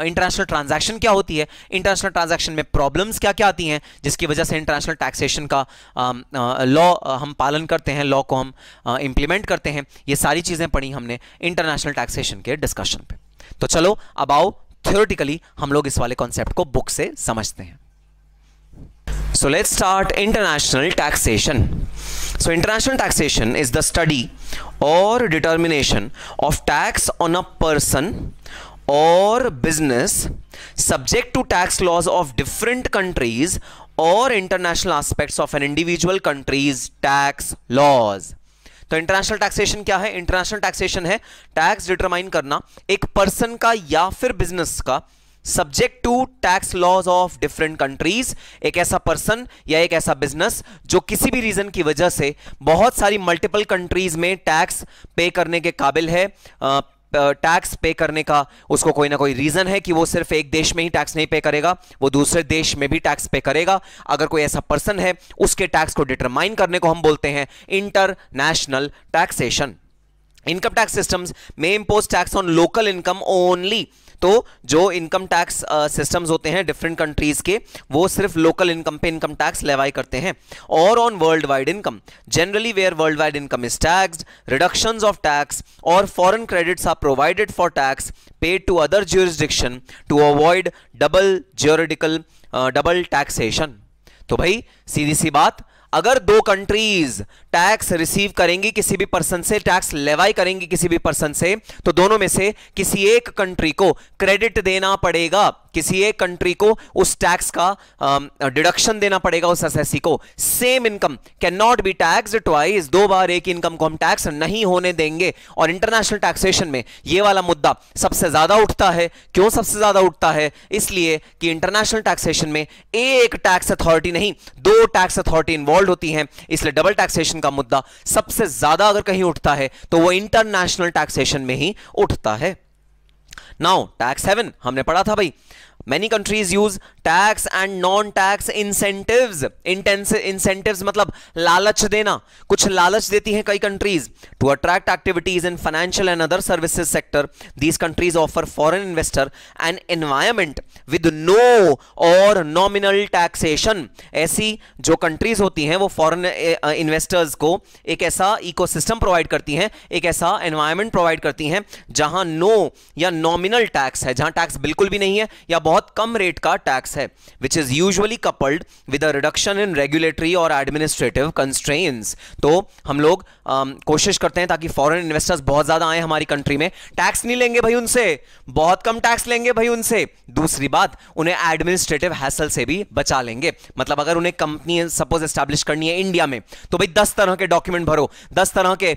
S1: इंटरनेशनल uh, ट्रांजैक्शन क्या होती है इंटरनेशनल ट्रांजैक्शन में प्रॉब्लम्स क्या क्या आती हैं जिसकी वजह से इंटरनेशनल टैक्सेशन का लॉ uh, uh, हम पालन करते हैं लॉ को हम इंप्लीमेंट करते हैं ये सारी चीज़ें पढ़ी हमने इंटरनेशनल टैक्सेशन के डिस्कशन पे तो चलो अब आओ थियोरटिकली हम लोग इस वाले कॉन्सेप्ट को बुक से समझते हैं So let's start international taxation. So international taxation is the study or determination of tax on a person or business subject to tax laws of different countries or international aspects of an individual country's tax laws. तो international taxation क्या है international taxation है tax determine करना एक person का या फिर business का subject to tax laws of different countries एक ऐसा पर्सन या एक ऐसा बिजनेस जो किसी भी रीजन की वजह से बहुत सारी मल्टीपल कंट्रीज में टैक्स पे करने के काबिल है टैक्स पे करने का उसको कोई ना कोई रीज़न है कि वो सिर्फ एक देश में ही टैक्स नहीं पे करेगा वो दूसरे देश में भी टैक्स पे करेगा अगर कोई ऐसा पर्सन है उसके टैक्स को डिटरमाइन करने को हम बोलते हैं international taxation income tax systems में impose tax on local income only तो जो इनकम टैक्स सिस्टम्स होते हैं डिफरेंट कंट्रीज के वो सिर्फ लोकल इनकम पे इनकम टैक्स लेवाई करते हैं और on worldwide income generally where worldwide income is tax reduction of tax or foreign credits are provided for tax paid to other jurisdiction to avoid double juridical double uh, taxation तो भाई सीधी सी बात अगर दो countries tax receive करेंगी किसी भी पर्सन से टैक्स लेवाई करेंगी किसी भी पर्सन से तो दोनों में से किसी एक कंट्री को क्रेडिट देना पड़ेगा किसी एक कंट्री को उस टैक्स का डिडक्शन uh, देना पड़ेगा उस एसएससी को same income can not be tax twice दो बार एक इनकम को हम टैक्स नहीं होने देंगे और इंटरनेशनल टैक्सेशन में ये वाला मुद्दा सबसे ज्यादा उठता है क्यों सबसे ज्यादा उठता है इसलिए कि इंटरनेशनल टैक्सेशन में एक टैक्स अथॉरिटी नहीं दो टैक्स अथॉरिटी इन्वॉल्व होती है इसलिए डबल टैक्सेशन का मुद्दा सबसे ज्यादा अगर कहीं उठता है तो वह इंटरनेशनल टैक्सेशन में ही उठता है नाउ टैक्स हेवन हमने पढ़ा था भाई many countries use tax and non tax incentive intense incentive मतलब लालच देना कुछ लालच देती है कई countries to attract activities in financial and other services sector these countries offer foreign investor and environment with no और नॉमिनल टैक्सेशन ऐसी जो कंट्रीज होती हैं वो फॉरन इन्वेस्टर्स को एक ऐसा इको सिस्टम प्रोवाइड करती हैं एक ऐसा एनवायरमेंट प्रोवाइड करती हैं जहां नो या नॉमिनल टैक्स है जहां टैक्स बिल्कुल भी नहीं है या बहुत बहुत कम रेट का टैक्स है which is usually coupled with a reduction in regulatory or administrative constraints तो हम लोग आ, कोशिश करते हैं ताकि फॉरन इन्वेस्टर्स बहुत ज़्यादा आए हमारी कंट्री में टैक्स नहीं लेंगे भाई उनसे बहुत कम टैक्स लेंगे भाई उनसे दूसरी बात उन्हें एडमिनिस्ट्रेटिव हैसल से भी बचा लेंगे मतलब अगर उन्हें कंपनी सपोज एस्टैब्लिश करनी है इंडिया में तो भाई दस तरह के डॉक्यूमेंट भरो दस तरह के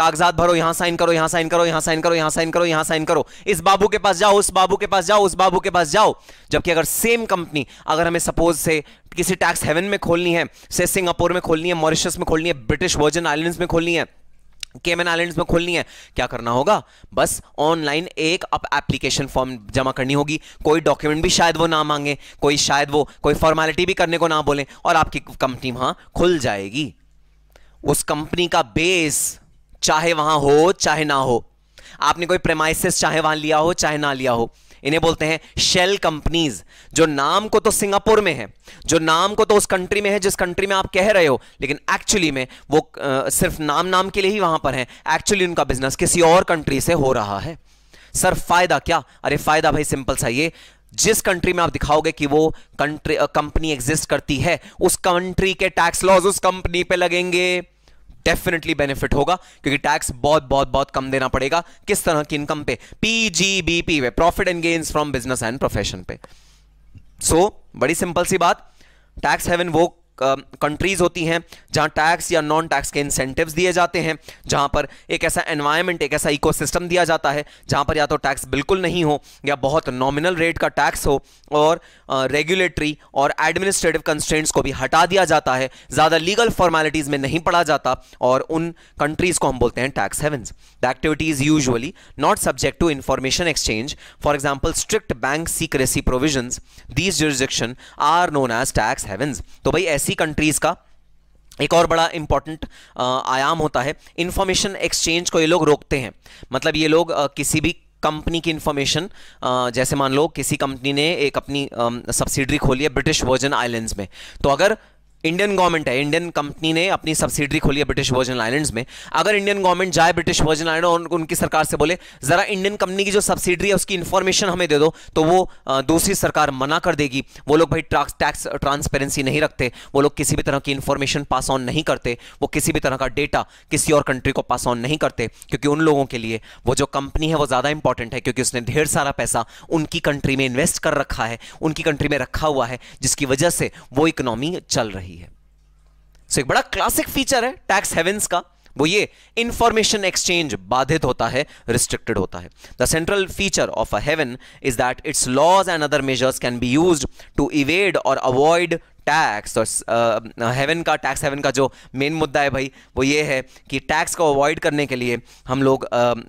S1: कागजात भरो यहां साइन करो यहां साइन करो यहां साइन करो यहां साइन करो यहां साइन करो इस बाबू के पास जाओ उस बाबू के पास जाओ उस बाबू के पास जाओ जाओ जबकि अगर सेम कंपनी अगर हमें सपोज से किसी टैक्स हेवन में खोलनी है से सिंगापुर में खोलनी है मॉरिशस में खोलनी है ब्रिटिश वर्जन आइलैंड्स में खोलनी है केमन आइलैंड्स में खोलनी है क्या करना होगा बस ऑनलाइन एक अब एप्लीकेशन फॉर्म जमा करनी होगी कोई डॉक्यूमेंट भी शायद वो ना मांगे कोई शायद वो कोई फॉर्मेलिटी भी करने को ना बोले और आपकी कंपनी वहां खुल जाएगी उस कंपनी का बेस चाहे वहां हो चाहे ना हो आपने कोई प्रेमाइसिस चाहे वहां लिया हो चाहे ना लिया हो इन्हें बोलते हैं शेल कंपनीज जो नाम को तो सिंगापुर में है जो नाम को तो उस कंट्री में है जिस कंट्री में आप कह रहे हो लेकिन एक्चुअली में वो आ, सिर्फ नाम नाम के लिए ही वहां पर है एक्चुअली उनका बिजनेस किसी और कंट्री से हो रहा है सर फायदा क्या अरे फायदा भाई सिंपल सा ये जिस कंट्री में आप दिखाओगे कि वो कंट्री कंपनी एग्जिस्ट करती है उस कंट्री के टैक्स लॉज उस कंपनी पे लगेंगे डेफिनेटली बेनिफिट होगा क्योंकि टैक्स बहुत बहुत बहुत कम देना पड़ेगा किस तरह की इनकम पे पीजीबीपी पे profit and gains from business and profession पे सो so, बड़ी सिंपल सी बात टैक्स हैवन वो कंट्रीज़ होती हैं जहां टैक्स या नॉन टैक्स के इंसेंटिव्स दिए जाते हैं जहां पर एक ऐसा एनवायरनमेंट एक ऐसा इकोसिस्टम दिया जाता है जहां पर या तो टैक्स बिल्कुल नहीं हो या बहुत नॉमिनल रेट का टैक्स हो और रेगुलेटरी और एडमिनिस्ट्रेटिव कंस्टेंट्स को भी हटा दिया जाता है ज़्यादा लीगल फॉर्मेलिटीज़ में नहीं पढ़ा जाता और उन कंट्रीज़ को हम बोलते हैं tax havens the activity is usually not subject to information exchange for example strict bank secrecy provision these jurisdiction are known as tax havens तो भाई ऐसी पीसी कंट्रीज़ का एक और बड़ा इंपॉर्टेंट आयाम होता है इंफॉर्मेशन एक्सचेंज को ये लोग रोकते हैं मतलब ये लोग आ, किसी भी कंपनी की इन्फॉर्मेशन जैसे मान लो किसी कंपनी ने एक अपनी सब्सिडरी खोली है ब्रिटिश वर्जन आइलैंड्स में तो अगर इंडियन गवर्नमेंट है इंडियन कंपनी ने अपनी सब्सिडरी खोली है ब्रिटिश वर्जन आइलैंड्स में अगर इंडियन गवर्नमेंट जाए ब्रिटिश वर्जन आइलैंड और उनकी सरकार से बोले ज़रा इंडियन कंपनी की जो सब्सिडरी है उसकी इन्फॉर्मेशन हमें दे दो तो वो दूसरी सरकार मना कर देगी वो लोग भाई टैक्स ट्रांसपेरेंसी नहीं रखते वो लोग किसी भी तरह की इन्फॉर्मेशन पास ऑन नहीं करते वो किसी भी तरह का डेटा किसी और कंट्री को पास ऑन नहीं करते क्योंकि उन लोगों के लिए वो जो कंपनी है वो ज़्यादा इंपॉर्टेंट है क्योंकि उसने ढेर सारा पैसा उनकी कंट्री में इन्वेस्ट कर रखा है उनकी कंट्री में रखा हुआ है जिसकी वजह से वो इकोनॉमी चल रही है सो एक बड़ा क्लासिक फीचर है टैक्स हेवेंस का वो ये इंफॉर्मेशन एक्सचेंज बाधित होता है रिस्ट्रिक्टेड होता है the central feature of a haven is that its laws and other measures can be use to evade or avoid tax और हेवन का टैक्स हेवन का जो मेन मुद्दा है भाई वो ये है कि टैक्स को अवॉइड करने के लिए हम लोग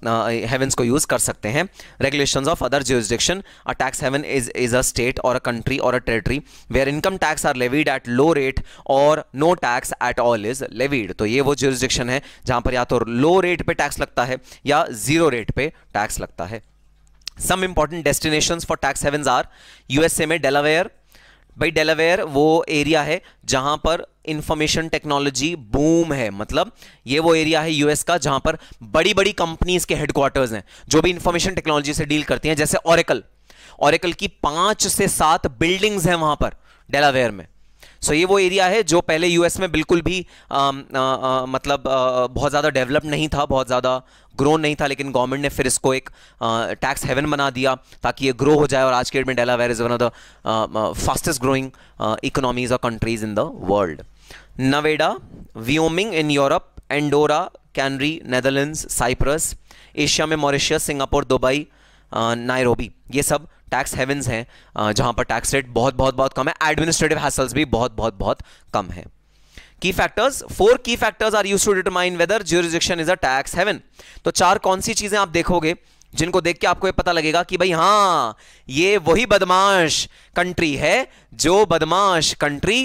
S1: हेवन्स uh, uh, को यूज़ कर सकते हैं regulation of other jurisdiction a tax haven is is a state और अ कंट्री और a territory where income tax are levied at low rate और no tax at all is levied तो ये वो ज्यूरिस्डिक्शन है जहाँ पर या तो लो रेट पर टैक्स लगता है या जीरो रेट पर टैक्स लगता है some important destination for tax havens are USA में डेलावेयर भाई डेलावेयर वो एरिया है जहां पर इंफॉर्मेशन टेक्नोलॉजी बूम है मतलब ये वो एरिया है यूएस का जहां पर बड़ी बड़ी कंपनीज के हेडक्वार्टर्स हैं जो भी इंफॉर्मेशन टेक्नोलॉजी से डील करती हैं जैसे ऑरेकल ऑरेकल की पांच से सात बिल्डिंग्स हैं वहां पर डेलावेयर में सो so, ये वो एरिया है जो पहले यूएस में बिल्कुल भी आ, आ, आ, मतलब आ, बहुत ज़्यादा डेवलप नहीं था बहुत ज़्यादा ग्रो नहीं था लेकिन गवर्नमेंट ने फिर इसको एक टैक्स हेवन बना दिया ताकि ये ग्रो हो जाए और आज के डेट में where is one of the fastest growing economies और countries in the world Nevada Wyoming in Europe Andorra Canary Netherland Cyprus Asia में मॉरिशियस सिंगापुर दुबई नायरोबी ये सब टैक्स हेवन्स हैं जहां पर टैक्स रेट बहुत बहुत बहुत कम है एडमिनिस्ट्रेटिव हैसल्स भी बहुत बहुत बहुत कम है की फैक्टर्स फोर की factors are use to determine whether jurisdiction is a tax haven तो चार कौन सी चीजें आप देखोगे जिनको देख के आपको ये पता लगेगा कि भाई हाँ ये वही बदमाश कंट्री है जो बदमाश कंट्री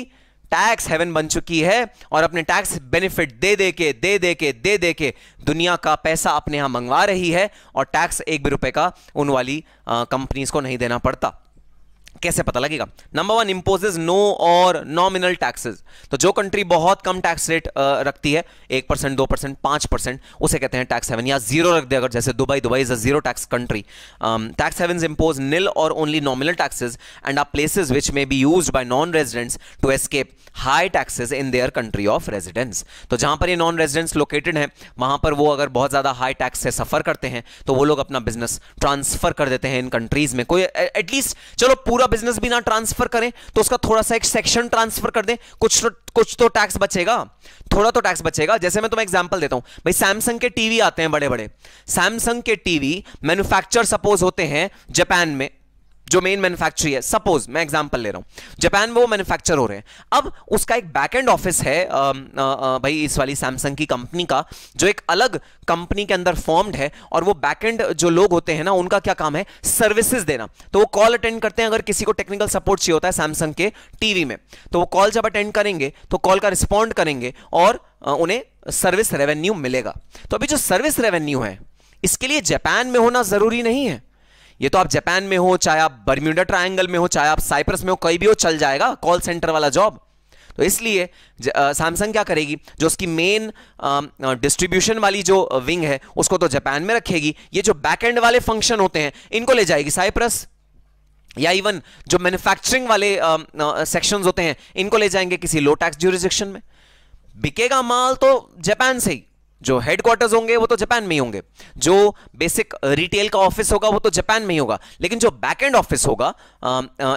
S1: टैक्स हेवन बन चुकी है और अपने टैक्स बेनिफिट दे दे के दे दे के दे दे के दुनिया का पैसा अपने यहां मंगवा रही है और टैक्स एक भी रुपए का उन वाली कंपनीज को नहीं देना पड़ता कैसे पता लगेगा नंबर वन इम्पोजेज नो और नॉमिनल टैक्सेस तो जो कंट्री बहुत कम टैक्स रेट रखती है एक परसेंट दो परसेंट पांच परसेंट उसे कहते हैं टैक्स हेवन या जीरो रख दे अगर जैसे Dubai Dubai is a zero tax country tax haven impose nil और only nominal taxes and are places which may be use by non residents to escape high taxes in their country of residence तो जहां पर ये non residents located है वहां पर वो अगर बहुत ज्यादा हाई टैक्स से सफर करते हैं तो वो लोग अपना बिजनेस ट्रांसफर कर देते हैं इन कंट्रीज में कोई एटलीस्ट चलो पूरा पूरा बिजनेस भी ना ट्रांसफर करें तो उसका थोड़ा सा एक सेक्शन ट्रांसफर कर दें कुछ तो कुछ तो टैक्स बचेगा थोड़ा तो टैक्स बचेगा जैसे मैं तुम्हें एग्जांपल देता हूं भाई सैमसंग के टीवी आते हैं बड़े बड़े सैमसंग के टीवी मैन्युफैक्चर सपोज होते हैं जापान में जो मेन मैन्युफैक्चरी है सपोज मैं एग्जांपल ले रहा हूं जापान में वो मैन्युफैक्चर हो रहे हैं अब उसका एक बैकएंड ऑफिस है आ, आ, भाई इस वाली सैमसंग की कंपनी का जो एक अलग कंपनी के अंदर फॉर्म्ड है और वो बैकएंड जो लोग होते हैं ना उनका क्या काम है सर्विसेज देना तो वो कॉल अटेंड करते हैं अगर किसी को टेक्निकल सपोर्ट चाहिए होता है सैमसंग के टीवी में तो वो कॉल जब अटेंड करेंगे तो कॉल का रिस्पॉन्ड करेंगे और उन्हें सर्विस रेवेन्यू मिलेगा तो अभी जो सर्विस रेवेन्यू है इसके लिए जापान में होना जरूरी नहीं है ये तो आप जापान में हो चाहे आप बर्म्यूडा ट्रायंगल में हो चाहे आप साइप्रस में हो कहीं भी हो चल जाएगा कॉल सेंटर वाला जॉब तो इसलिए सैमसंग क्या करेगी जो उसकी मेन डिस्ट्रीब्यूशन वाली जो विंग है उसको तो जापान में रखेगी ये जो बैक एंड वाले फंक्शन होते हैं इनको ले जाएगी साइप्रस या इवन जो मैन्युफैक्चरिंग वाले सेक्शन होते हैं इनको ले जाएंगे किसी लो टैक्स ज्यूरिस्डिक्शन में बिकेगा माल तो जापान से ही जो हेडक्वार्टर्स होंगे वो तो जापान में ही होंगे जो बेसिक रिटेल का ऑफिस होगा वो तो जापान में ही होगा लेकिन जो बैक एंड ऑफिस होगा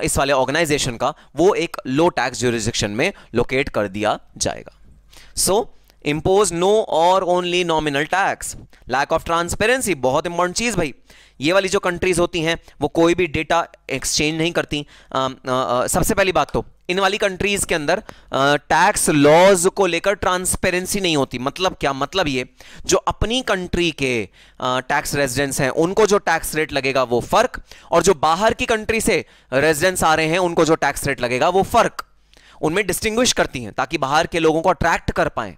S1: इस वाले ऑर्गेनाइजेशन का वो एक लो टैक्स जोरिजिक्शन में लोकेट कर दिया जाएगा so so, impose no or only nominal tax lack of transparency बहुत इंपॉर्टेंट चीज भाई ये वाली जो कंट्रीज़ होती हैं वो कोई भी डेटा एक्सचेंज नहीं करती आ, आ, आ, सबसे पहली बात तो इन वाली कंट्रीज़ के अंदर टैक्स लॉज को लेकर ट्रांसपेरेंसी नहीं होती मतलब क्या मतलब ये जो अपनी कंट्री के टैक्स रेजिडेंट्स हैं उनको जो टैक्स रेट लगेगा वो फ़र्क और जो बाहर की कंट्री से रेजिडेंट्स आ रहे हैं उनको जो टैक्स रेट लगेगा वो फ़र्क उनमें डिस्टिंग्विश करती हैं ताकि बाहर के लोगों को अट्रैक्ट कर पाए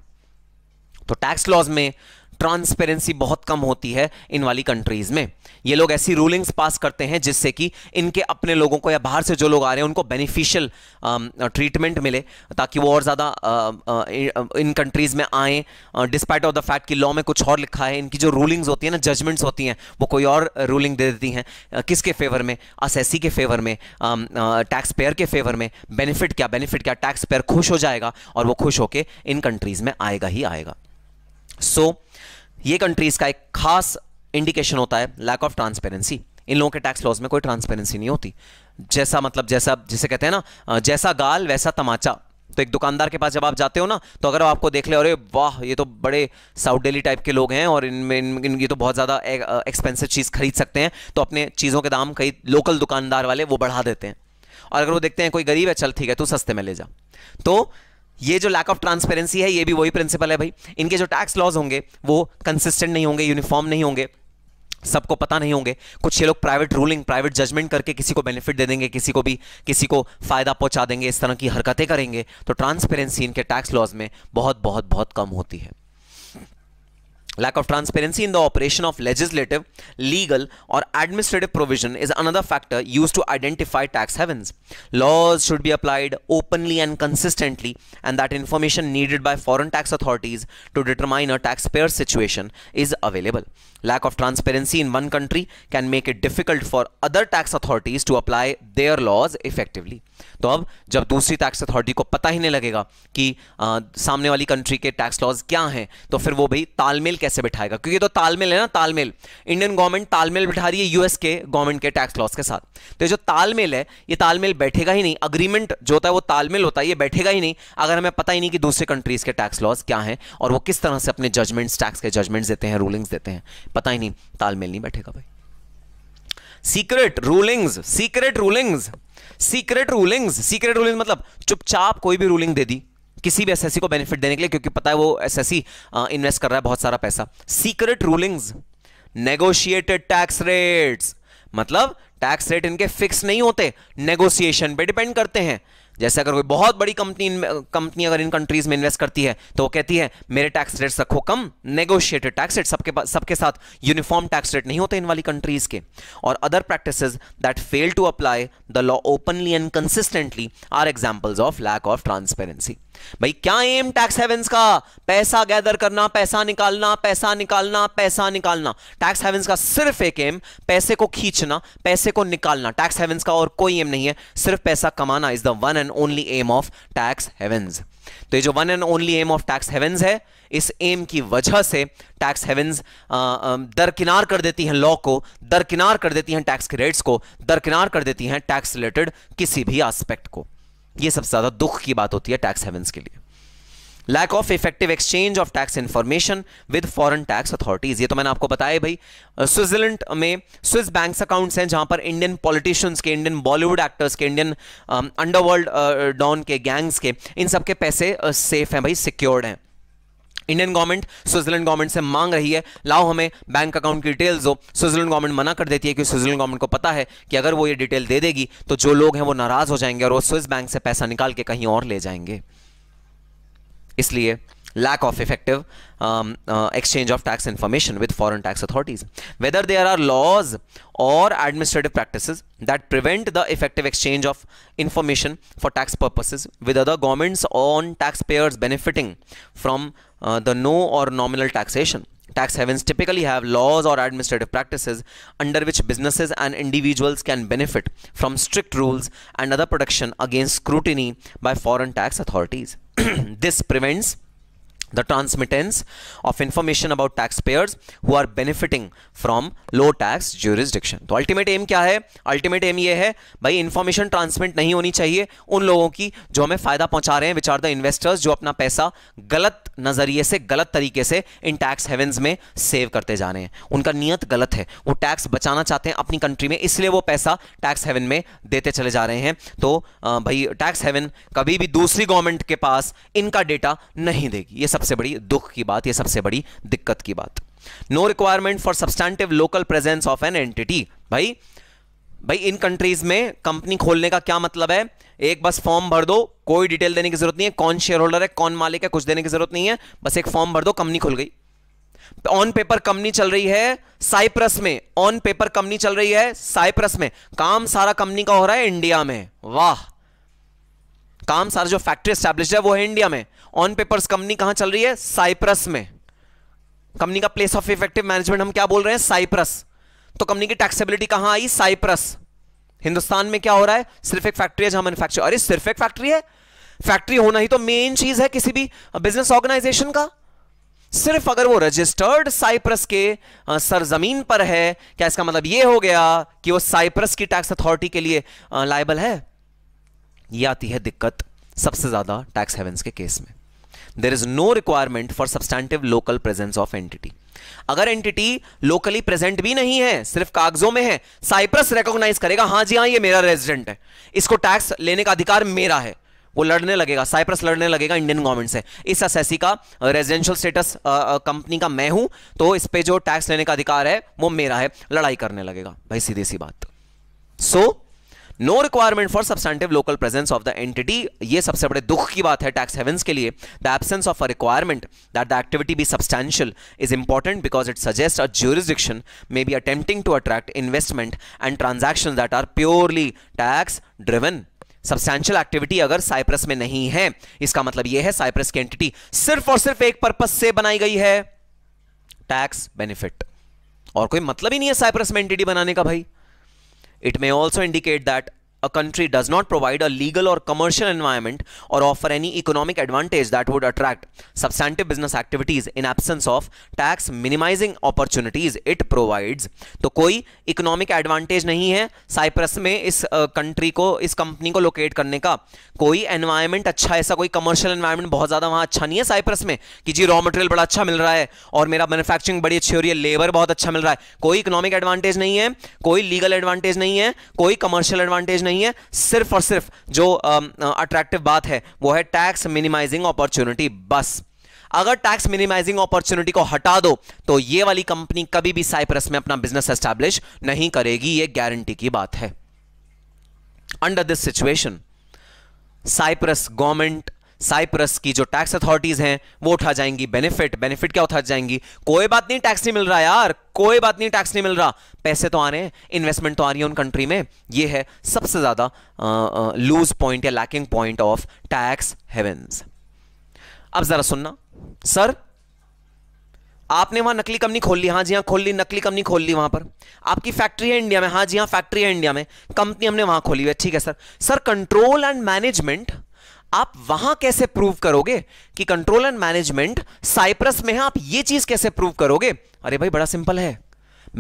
S1: तो टैक्स लॉज में ट्रांसपेरेंसी बहुत कम होती है इन वाली कंट्रीज में ये लोग ऐसी रूलिंग्स पास करते हैं जिससे कि इनके अपने लोगों को या बाहर से जो लोग आ रहे हैं उनको बेनिफिशियल ट्रीटमेंट um, मिले ताकि वो और ज़्यादा uh, uh, uh, इन कंट्रीज़ में आएँ डिस्पाइट ऑफ द फैक्ट कि लॉ में कुछ और लिखा है इनकी जो रूलिंग्स होती है ना जजमेंट्स होती हैं वो कोई और रूलिंग दे देती हैं किसके फेवर में एस के फेवर में टैक्स um, पेयर के फेवर में बेनिफिट क्या बेनिफिट क्या टैक्स पेयर खुश हो जाएगा और वो खुश होकर इन कंट्रीज़ में आएगा ही आएगा सो so, ये कंट्रीज का एक खास इंडिकेशन होता है लैक ऑफ ट्रांसपेरेंसी इन लोगों के टैक्स लॉज में कोई ट्रांसपेरेंसी नहीं होती जैसा मतलब जैसा जिसे कहते हैं ना जैसा गाल वैसा तमाचा तो एक दुकानदार के पास जब आप जाते हो ना तो अगर आपको देख ले अरे वाह ये तो बड़े साउथ डेली टाइप के लोग हैं और इनमें इन, इन, ये तो बहुत ज़्यादा एक्सपेंसिव चीज़ खरीद सकते हैं तो अपने चीज़ों के दाम कई लोकल दुकानदार वाले वो बढ़ा देते हैं और अगर वो देखते हैं कोई गरीब है चल ठीक है तो सस्ते में ले जा तो ये जो लैक ऑफ ट्रांसपेरेंसी है ये भी वही प्रिंसिपल है भाई इनके जो टैक्स लॉज होंगे वो कंसिस्टेंट नहीं होंगे यूनिफॉर्म नहीं होंगे सबको पता नहीं होंगे कुछ ये लोग प्राइवेट रूलिंग प्राइवेट जजमेंट करके किसी को बेनिफिट दे देंगे किसी को भी किसी को फ़ायदा पहुंचा देंगे इस तरह की हरकतें करेंगे तो ट्रांसपेरेंसी इनके टैक्स लॉज में बहुत बहुत बहुत कम होती है Lack of transparency in the operation of legislative, legal, or administrative provision is another factor used to identify tax havens. Laws should be applied openly and consistently, and that information needed by foreign tax authorities to determine a taxpayer's situation is available. Lack of transparency in one country can make it difficult for other tax authorities to apply their laws effectively. तो अब जब दूसरी tax authority को पता ही नहीं लगेगा कि आ, सामने वाली कंट्री के टैक्स लॉज क्या हैं तो फिर वो भाई तालमेल कैसे बिठाएगा क्योंकि तो तालमेल है ना तालमेल इंडियन गवर्नमेंट तालमेल बिठा रही है यूएस के गवर्नमेंट के टैक्स लॉज के साथ तो जो तालमेल है ये तालमेल बैठेगा ही नहीं अग्रीमेंट जो होता है वो तालमेल होता है ये बैठेगा ही नहीं अगर हमें पता ही नहीं कि दूसरे कंट्रीज के टैक्स लॉज क्या हैं और वो किस तरह से अपने जजमेंट्स टैक्स के जजमेंट्स देते हैं रूलिंग्स देते हैं पता ही नहीं तालमेल नहीं बैठेगा भाई secret rulings secret rulings secret rulings secret ruling मतलब चुपचाप कोई भी रूलिंग दे दी किसी भी एसएससी को बेनिफिट देने के लिए क्योंकि पता है वो एसएससी इन्वेस्ट कर रहा है बहुत सारा पैसा secret rulings negotiated tax rates मतलब टैक्स रेट इनके फिक्स नहीं होते नेगोशिएशन पे डिपेंड करते हैं जैसे अगर कोई बहुत बड़ी कंपनी कंपनी अगर इन कंट्रीज में इन्वेस्ट करती है तो वो कहती है मेरे टैक्स रेट रखो कम नेगोशिएटेड टैक्स रेट सबके सबके साथ यूनिफॉर्म टैक्स रेट नहीं होते इन वाली कंट्रीज के और other practice that fail to apply the law openly and consistently are examples of lack of transparency भाई क्या एम टैक्स हेवेंस का पैसा गैदर करना पैसा निकालना पैसा निकालना पैसा निकालना टैक्स हेवेंस का सिर्फ एक एम पैसे को खींचना पैसे को निकालना टैक्स हेवेंस का और कोई एम नहीं है सिर्फ पैसा कमाना is the one and only aim of tax havens तो ये जो one and only aim of tax havens है इस एम की वजह से टैक्स हेवेंस दरकिनार कर देती हैं लॉ को दरकिनार कर देती हैं टैक्स क्रेडिट्स को दरकिनार कर देती हैं टैक्स रिलेटेड किसी भी एस्पेक्ट को ये सबसे ज़्यादा दुख की बात होती है टैक्स हेवन के लिए lack of effective exchange of tax information with foreign tax authorities ये तो मैंने आपको बताया भाई स्विट्जरलैंड में स्विस बैंक्स अकाउंट्स हैं जहां पर इंडियन पॉलिटिशियंस के इंडियन बॉलीवुड एक्टर्स के इंडियन अंडरवर्ल्ड डॉन के गैंग्स के इन सबके पैसे सेफ हैं भाई सिक्योर्ड हैं इंडियन गवर्नमेंट स्विट्जरलैंड गवर्नमेंट से मांग रही है लाओ हमें बैंक अकाउंट की डिटेल्स दो स्विट्जरलैंड गवर्नमेंट मना कर देती है कि स्विट्जरलैंड गवर्नमेंट को पता है कि अगर वो ये डिटेल दे देगी तो जो लोग हैं वो नाराज हो जाएंगे और वो स्विस बैंक से पैसा निकाल के कहीं और ले जाएंगे इसलिए lack of effective um, uh, exchange of tax information with foreign tax authorities. Whether there are laws or administrative practices that prevent the effective exchange of information for tax purposes with other governments on taxpayers benefiting from uh, the no or nominal taxation. Tax havens typically have laws or administrative practices under which businesses and individuals can benefit from strict rules and other protection against scrutiny by foreign tax authorities. this prevents the transmittance of information about taxpayers who are benefiting from low tax jurisdiction तो ultimate aim क्या है ultimate aim ये है भाई information transmit नहीं होनी चाहिए उन लोगों की जो हमें फायदा पहुंचा रहे हैं विच आर द इन्वेस्टर्स जो अपना पैसा गलत नजरिए से गलत तरीके से इन टैक्स हेवंस में सेव करते जा रहे हैं उनका नियत गलत है वो टैक्स बचाना चाहते हैं अपनी कंट्री में इसलिए वो पैसा टैक्स हेवन में देते चले जा रहे हैं तो भाई टैक्स हेवन कभी भी दूसरी गवर्नमेंट के पास इनका डेटा नहीं देगी ये सब सबसे बड़ी दुख की बात यह सबसे बड़ी दिक्कत की बात no requirement for substantive local presence of an entity भाई भाई इन कंट्रीज में कंपनी खोलने का क्या मतलब है एक बस फॉर्म भर दो कोई डिटेल देने की जरूरत नहीं है कौन शेयर होल्डर है कौन मालिक है कुछ देने की जरूरत नहीं है बस एक फॉर्म भर दो कंपनी खुल गई ऑन पेपर कंपनी चल रही है साइप्रस में ऑन पेपर कंपनी चल रही है साइप्रस में काम सारा कंपनी का हो रहा है इंडिया में वाह काम सारा जो फैक्ट्री स्टैब्लिश है वो है इंडिया में ऑन पेपर्स कंपनी कहां चल रही है साइप्रस में कंपनी का प्लेस ऑफ इफेक्टिव मैनेजमेंट हम क्या बोल रहे हैं साइप्रस तो कंपनी की टैक्सेबिलिटी कहां आई साइप्रस हिंदुस्तान में क्या हो रहा है सिर्फ एक फैक्ट्री है जहां मैन्युफैक्चर अरे सिर्फ एक फैक्ट्री है फैक्ट्री होना ही तो मेन चीज है किसी भी बिजनेस ऑर्गेनाइजेशन का सिर्फ अगर वो रजिस्टर्ड साइप्रस के सरजमीन पर है क्या इसका मतलब ये हो गया कि वो साइप्रस की टैक्स अथॉरिटी के लिए लाइबल है ये आती है दिक्कत सबसे ज़्यादा टैक्स हेवन्स के केस में there is no requirement for substantive local presence of entity अगर एंटिटी लोकली प्रेजेंट भी नहीं है सिर्फ कागजों में है साइप्रस रिकॉग्नाइज करेगा हाँ जी हाँ ये मेरा रेजिडेंट है इसको टैक्स लेने का अधिकार मेरा है वो लड़ने लगेगा साइप्रस लड़ने लगेगा इंडियन गवर्नमेंट से इस असेसी का रेजिडेंशियल स्टेटस कंपनी का मैं हूं तो इस पे जो टैक्स लेने का अधिकार है वो मेरा है लड़ाई करने लगेगा भाई सीधी सी बात so so, no requirement for substantive local presence of the entity ये सबसे बड़े दुख की बात है टैक्स हेवंस के लिए the absence of a requirement that the activity be substantial is important because it suggest a jurisdiction may be attempting to attract investment and transaction that are purely tax driven substantial activity अगर Cyprus में नहीं है इसका मतलब यह है Cyprus की entity सिर्फ और सिर्फ एक पर्पज से बनाई गई है टैक्स बेनिफिट और कोई मतलब ही नहीं है साइप्रस में एंटिटी बनाने का भाई It may also indicate that a country does not provide a legal or commercial environment or offer any economic advantage that would attract substantive business activities in absence of tax minimizing opportunities it provides to koi economic advantage नहीं है Cyprus में इस country को इस company को locate करने का कोई एनवायरमेंट अच्छा ऐसा कोई कमर्शियल एनवायरमेंट बहुत ज़्यादा वहाँ अच्छा नहीं है साइप्रस में कि जी रॉ मटेरियल बड़ा अच्छा मिल रहा है और मेरा मैनुफैक्चरिंग बड़ी अच्छी हो रही है लेबर बहुत अच्छा मिल रहा है कोई इकोनॉमिक एडवांटेज नहीं है कोई लीगल एडवांटेज नहीं है कोई कमर्शियल एडवांटेज नहीं है सिर्फ और सिर्फ जो अट्रैक्टिव बात है वो है टैक्स मिनिमाइजिंग अपॉर्चुनिटी बस अगर टैक्स मिनिमाइजिंग अपॉर्चुनिटी को हटा दो तो ये वाली कंपनी कभी भी साइप्रस में अपना बिजनेस एस्टैब्लिश नहीं करेगी ये गारंटी की बात है under this situation Cyprus government Cyprus की जो टैक्स अथॉरिटीज हैं वो उठा जाएंगी बेनिफिट बेनिफिट क्या उठा जाएंगी कोई बात नहीं टैक्स नहीं मिल रहा यार कोई बात नहीं टैक्स नहीं मिल रहा पैसे तो आ रहे हैं इन्वेस्टमेंट तो आ रही है उन कंट्री में ये है सबसे ज्यादा लूज पॉइंट या lacking point of tax havens अब जरा सुनना सर आपने वहां नकली कंपनी खोल ली हाँ जी हाँ खोल ली नकली कंपनी खोल ली वहां पर आपकी फैक्ट्री है इंडिया में हाँ जी हाँ फैक्ट्री है इंडिया में कंपनी हमने वहां खोली हुई है ठीक है sir sir control and management आप वहां कैसे प्रूव करोगे कि कंट्रोल एंड मैनेजमेंट साइप्रस में है आप ये चीज कैसे प्रूव करोगे अरे भाई बड़ा सिंपल है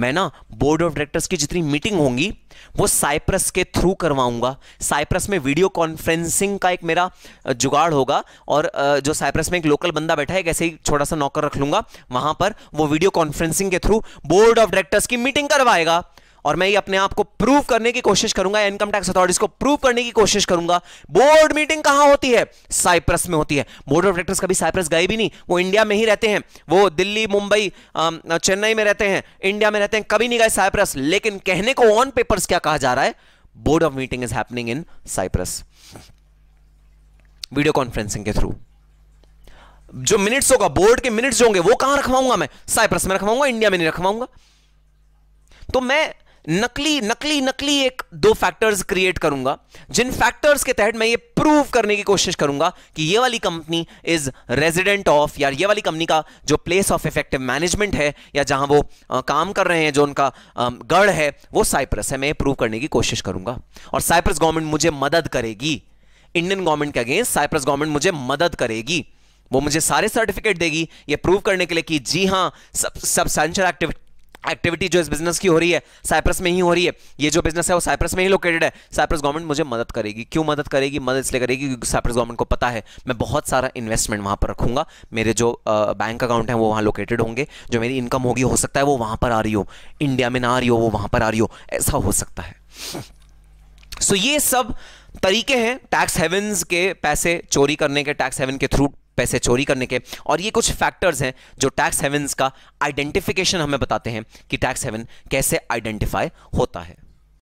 S1: मैं ना बोर्ड ऑफ डायरेक्टर्स की जितनी मीटिंग होंगी वो साइप्रस के थ्रू करवाऊंगा साइप्रस में वीडियो कॉन्फ्रेंसिंग का एक मेरा जुगाड़ होगा और जो साइप्रस में एक लोकल बंदा बैठा है कैसे ही छोटा सा नौकर रख लूंगा वहां पर वो वीडियो कॉन्फ्रेंसिंग के थ्रू बोर्ड ऑफ डायरेक्टर्स की मीटिंग करवाएगा और मैं ये अपने आप को प्रूव करने की कोशिश करूंगा इनकम टैक्स अथॉरिटीज को प्रूव करने की कोशिश करूंगा बोर्ड मीटिंग कहां होती है साइप्रस में होती है बोर्ड ऑफ डायरेक्टर्स कभी साइप्रस गए भी नहीं वो इंडिया में ही रहते हैं वो दिल्ली मुंबई चेन्नई में रहते हैं इंडिया में रहते हैं कभी नहीं गए साइप्रस लेकिन कहने को ऑन पेपर क्या कहा जा रहा है board of meeting is happening in Cyprus video conferencing के थ्रू जो मिनट्स होगा बोर्ड के मिनट्स होंगे वो कहां रखवाऊंगा मैं साइप्रस में रखवाऊंगा इंडिया में नहीं रखवाऊंगा तो मैं नकली नकली नकली एक दो फैक्टर्स क्रिएट करूंगा जिन फैक्टर्स के तहत मैं ये प्रूव करने की कोशिश करूंगा कि ये वाली कंपनी इज रेजिडेंट ऑफ या ये वाली कंपनी का जो प्लेस ऑफ इफेक्टिव मैनेजमेंट है या जहां वो आ, काम कर रहे हैं जो उनका गढ़ है वो साइप्रस है मैं प्रूव करने की कोशिश करूंगा और साइप्रस गवर्नमेंट मुझे मदद करेगी इंडियन गवर्नमेंट के अगेंस्ट साइप्रस गवर्नमेंट मुझे मदद करेगी वो मुझे सारे सर्टिफिकेट देगी ये प्रूव करने के लिए कि जी हाँ सब सब्सटेंशियल एक्टिविटी एक्टिविटी जो इस बिजनेस की हो रही है साइप्रस में ही हो रही है ये जो बिजनेस है वो साइप्रस में ही लोकेटेड है साइप्रस गवर्नमेंट मुझे मदद करेगी क्यों मदद करेगी मदद इसलिए करेगी क्योंकि साइप्रस गवर्नमेंट को पता है मैं बहुत सारा इन्वेस्टमेंट वहाँ पर रखूंगा मेरे जो बैंक अकाउंट है वो वहाँ लोकेटेड होंगे जो मेरी इनकम होगी हो सकता है वो वहाँ पर आ रही हो इंडिया में ना आ रही हो वो वहाँ पर आ रही हो ऐसा हो सकता है सो so, ये सब तरीके हैं टैक्स हेवन्स के पैसे चोरी करने के टैक्स हेवन के थ्रू पैसे चोरी करने के और ये कुछ फैक्टर्स हैं जो टैक्स हेवन्स का आइडेंटिफिकेशन हमें बताते हैं कि टैक्स हेवन कैसे आइडेंटिफाई होता है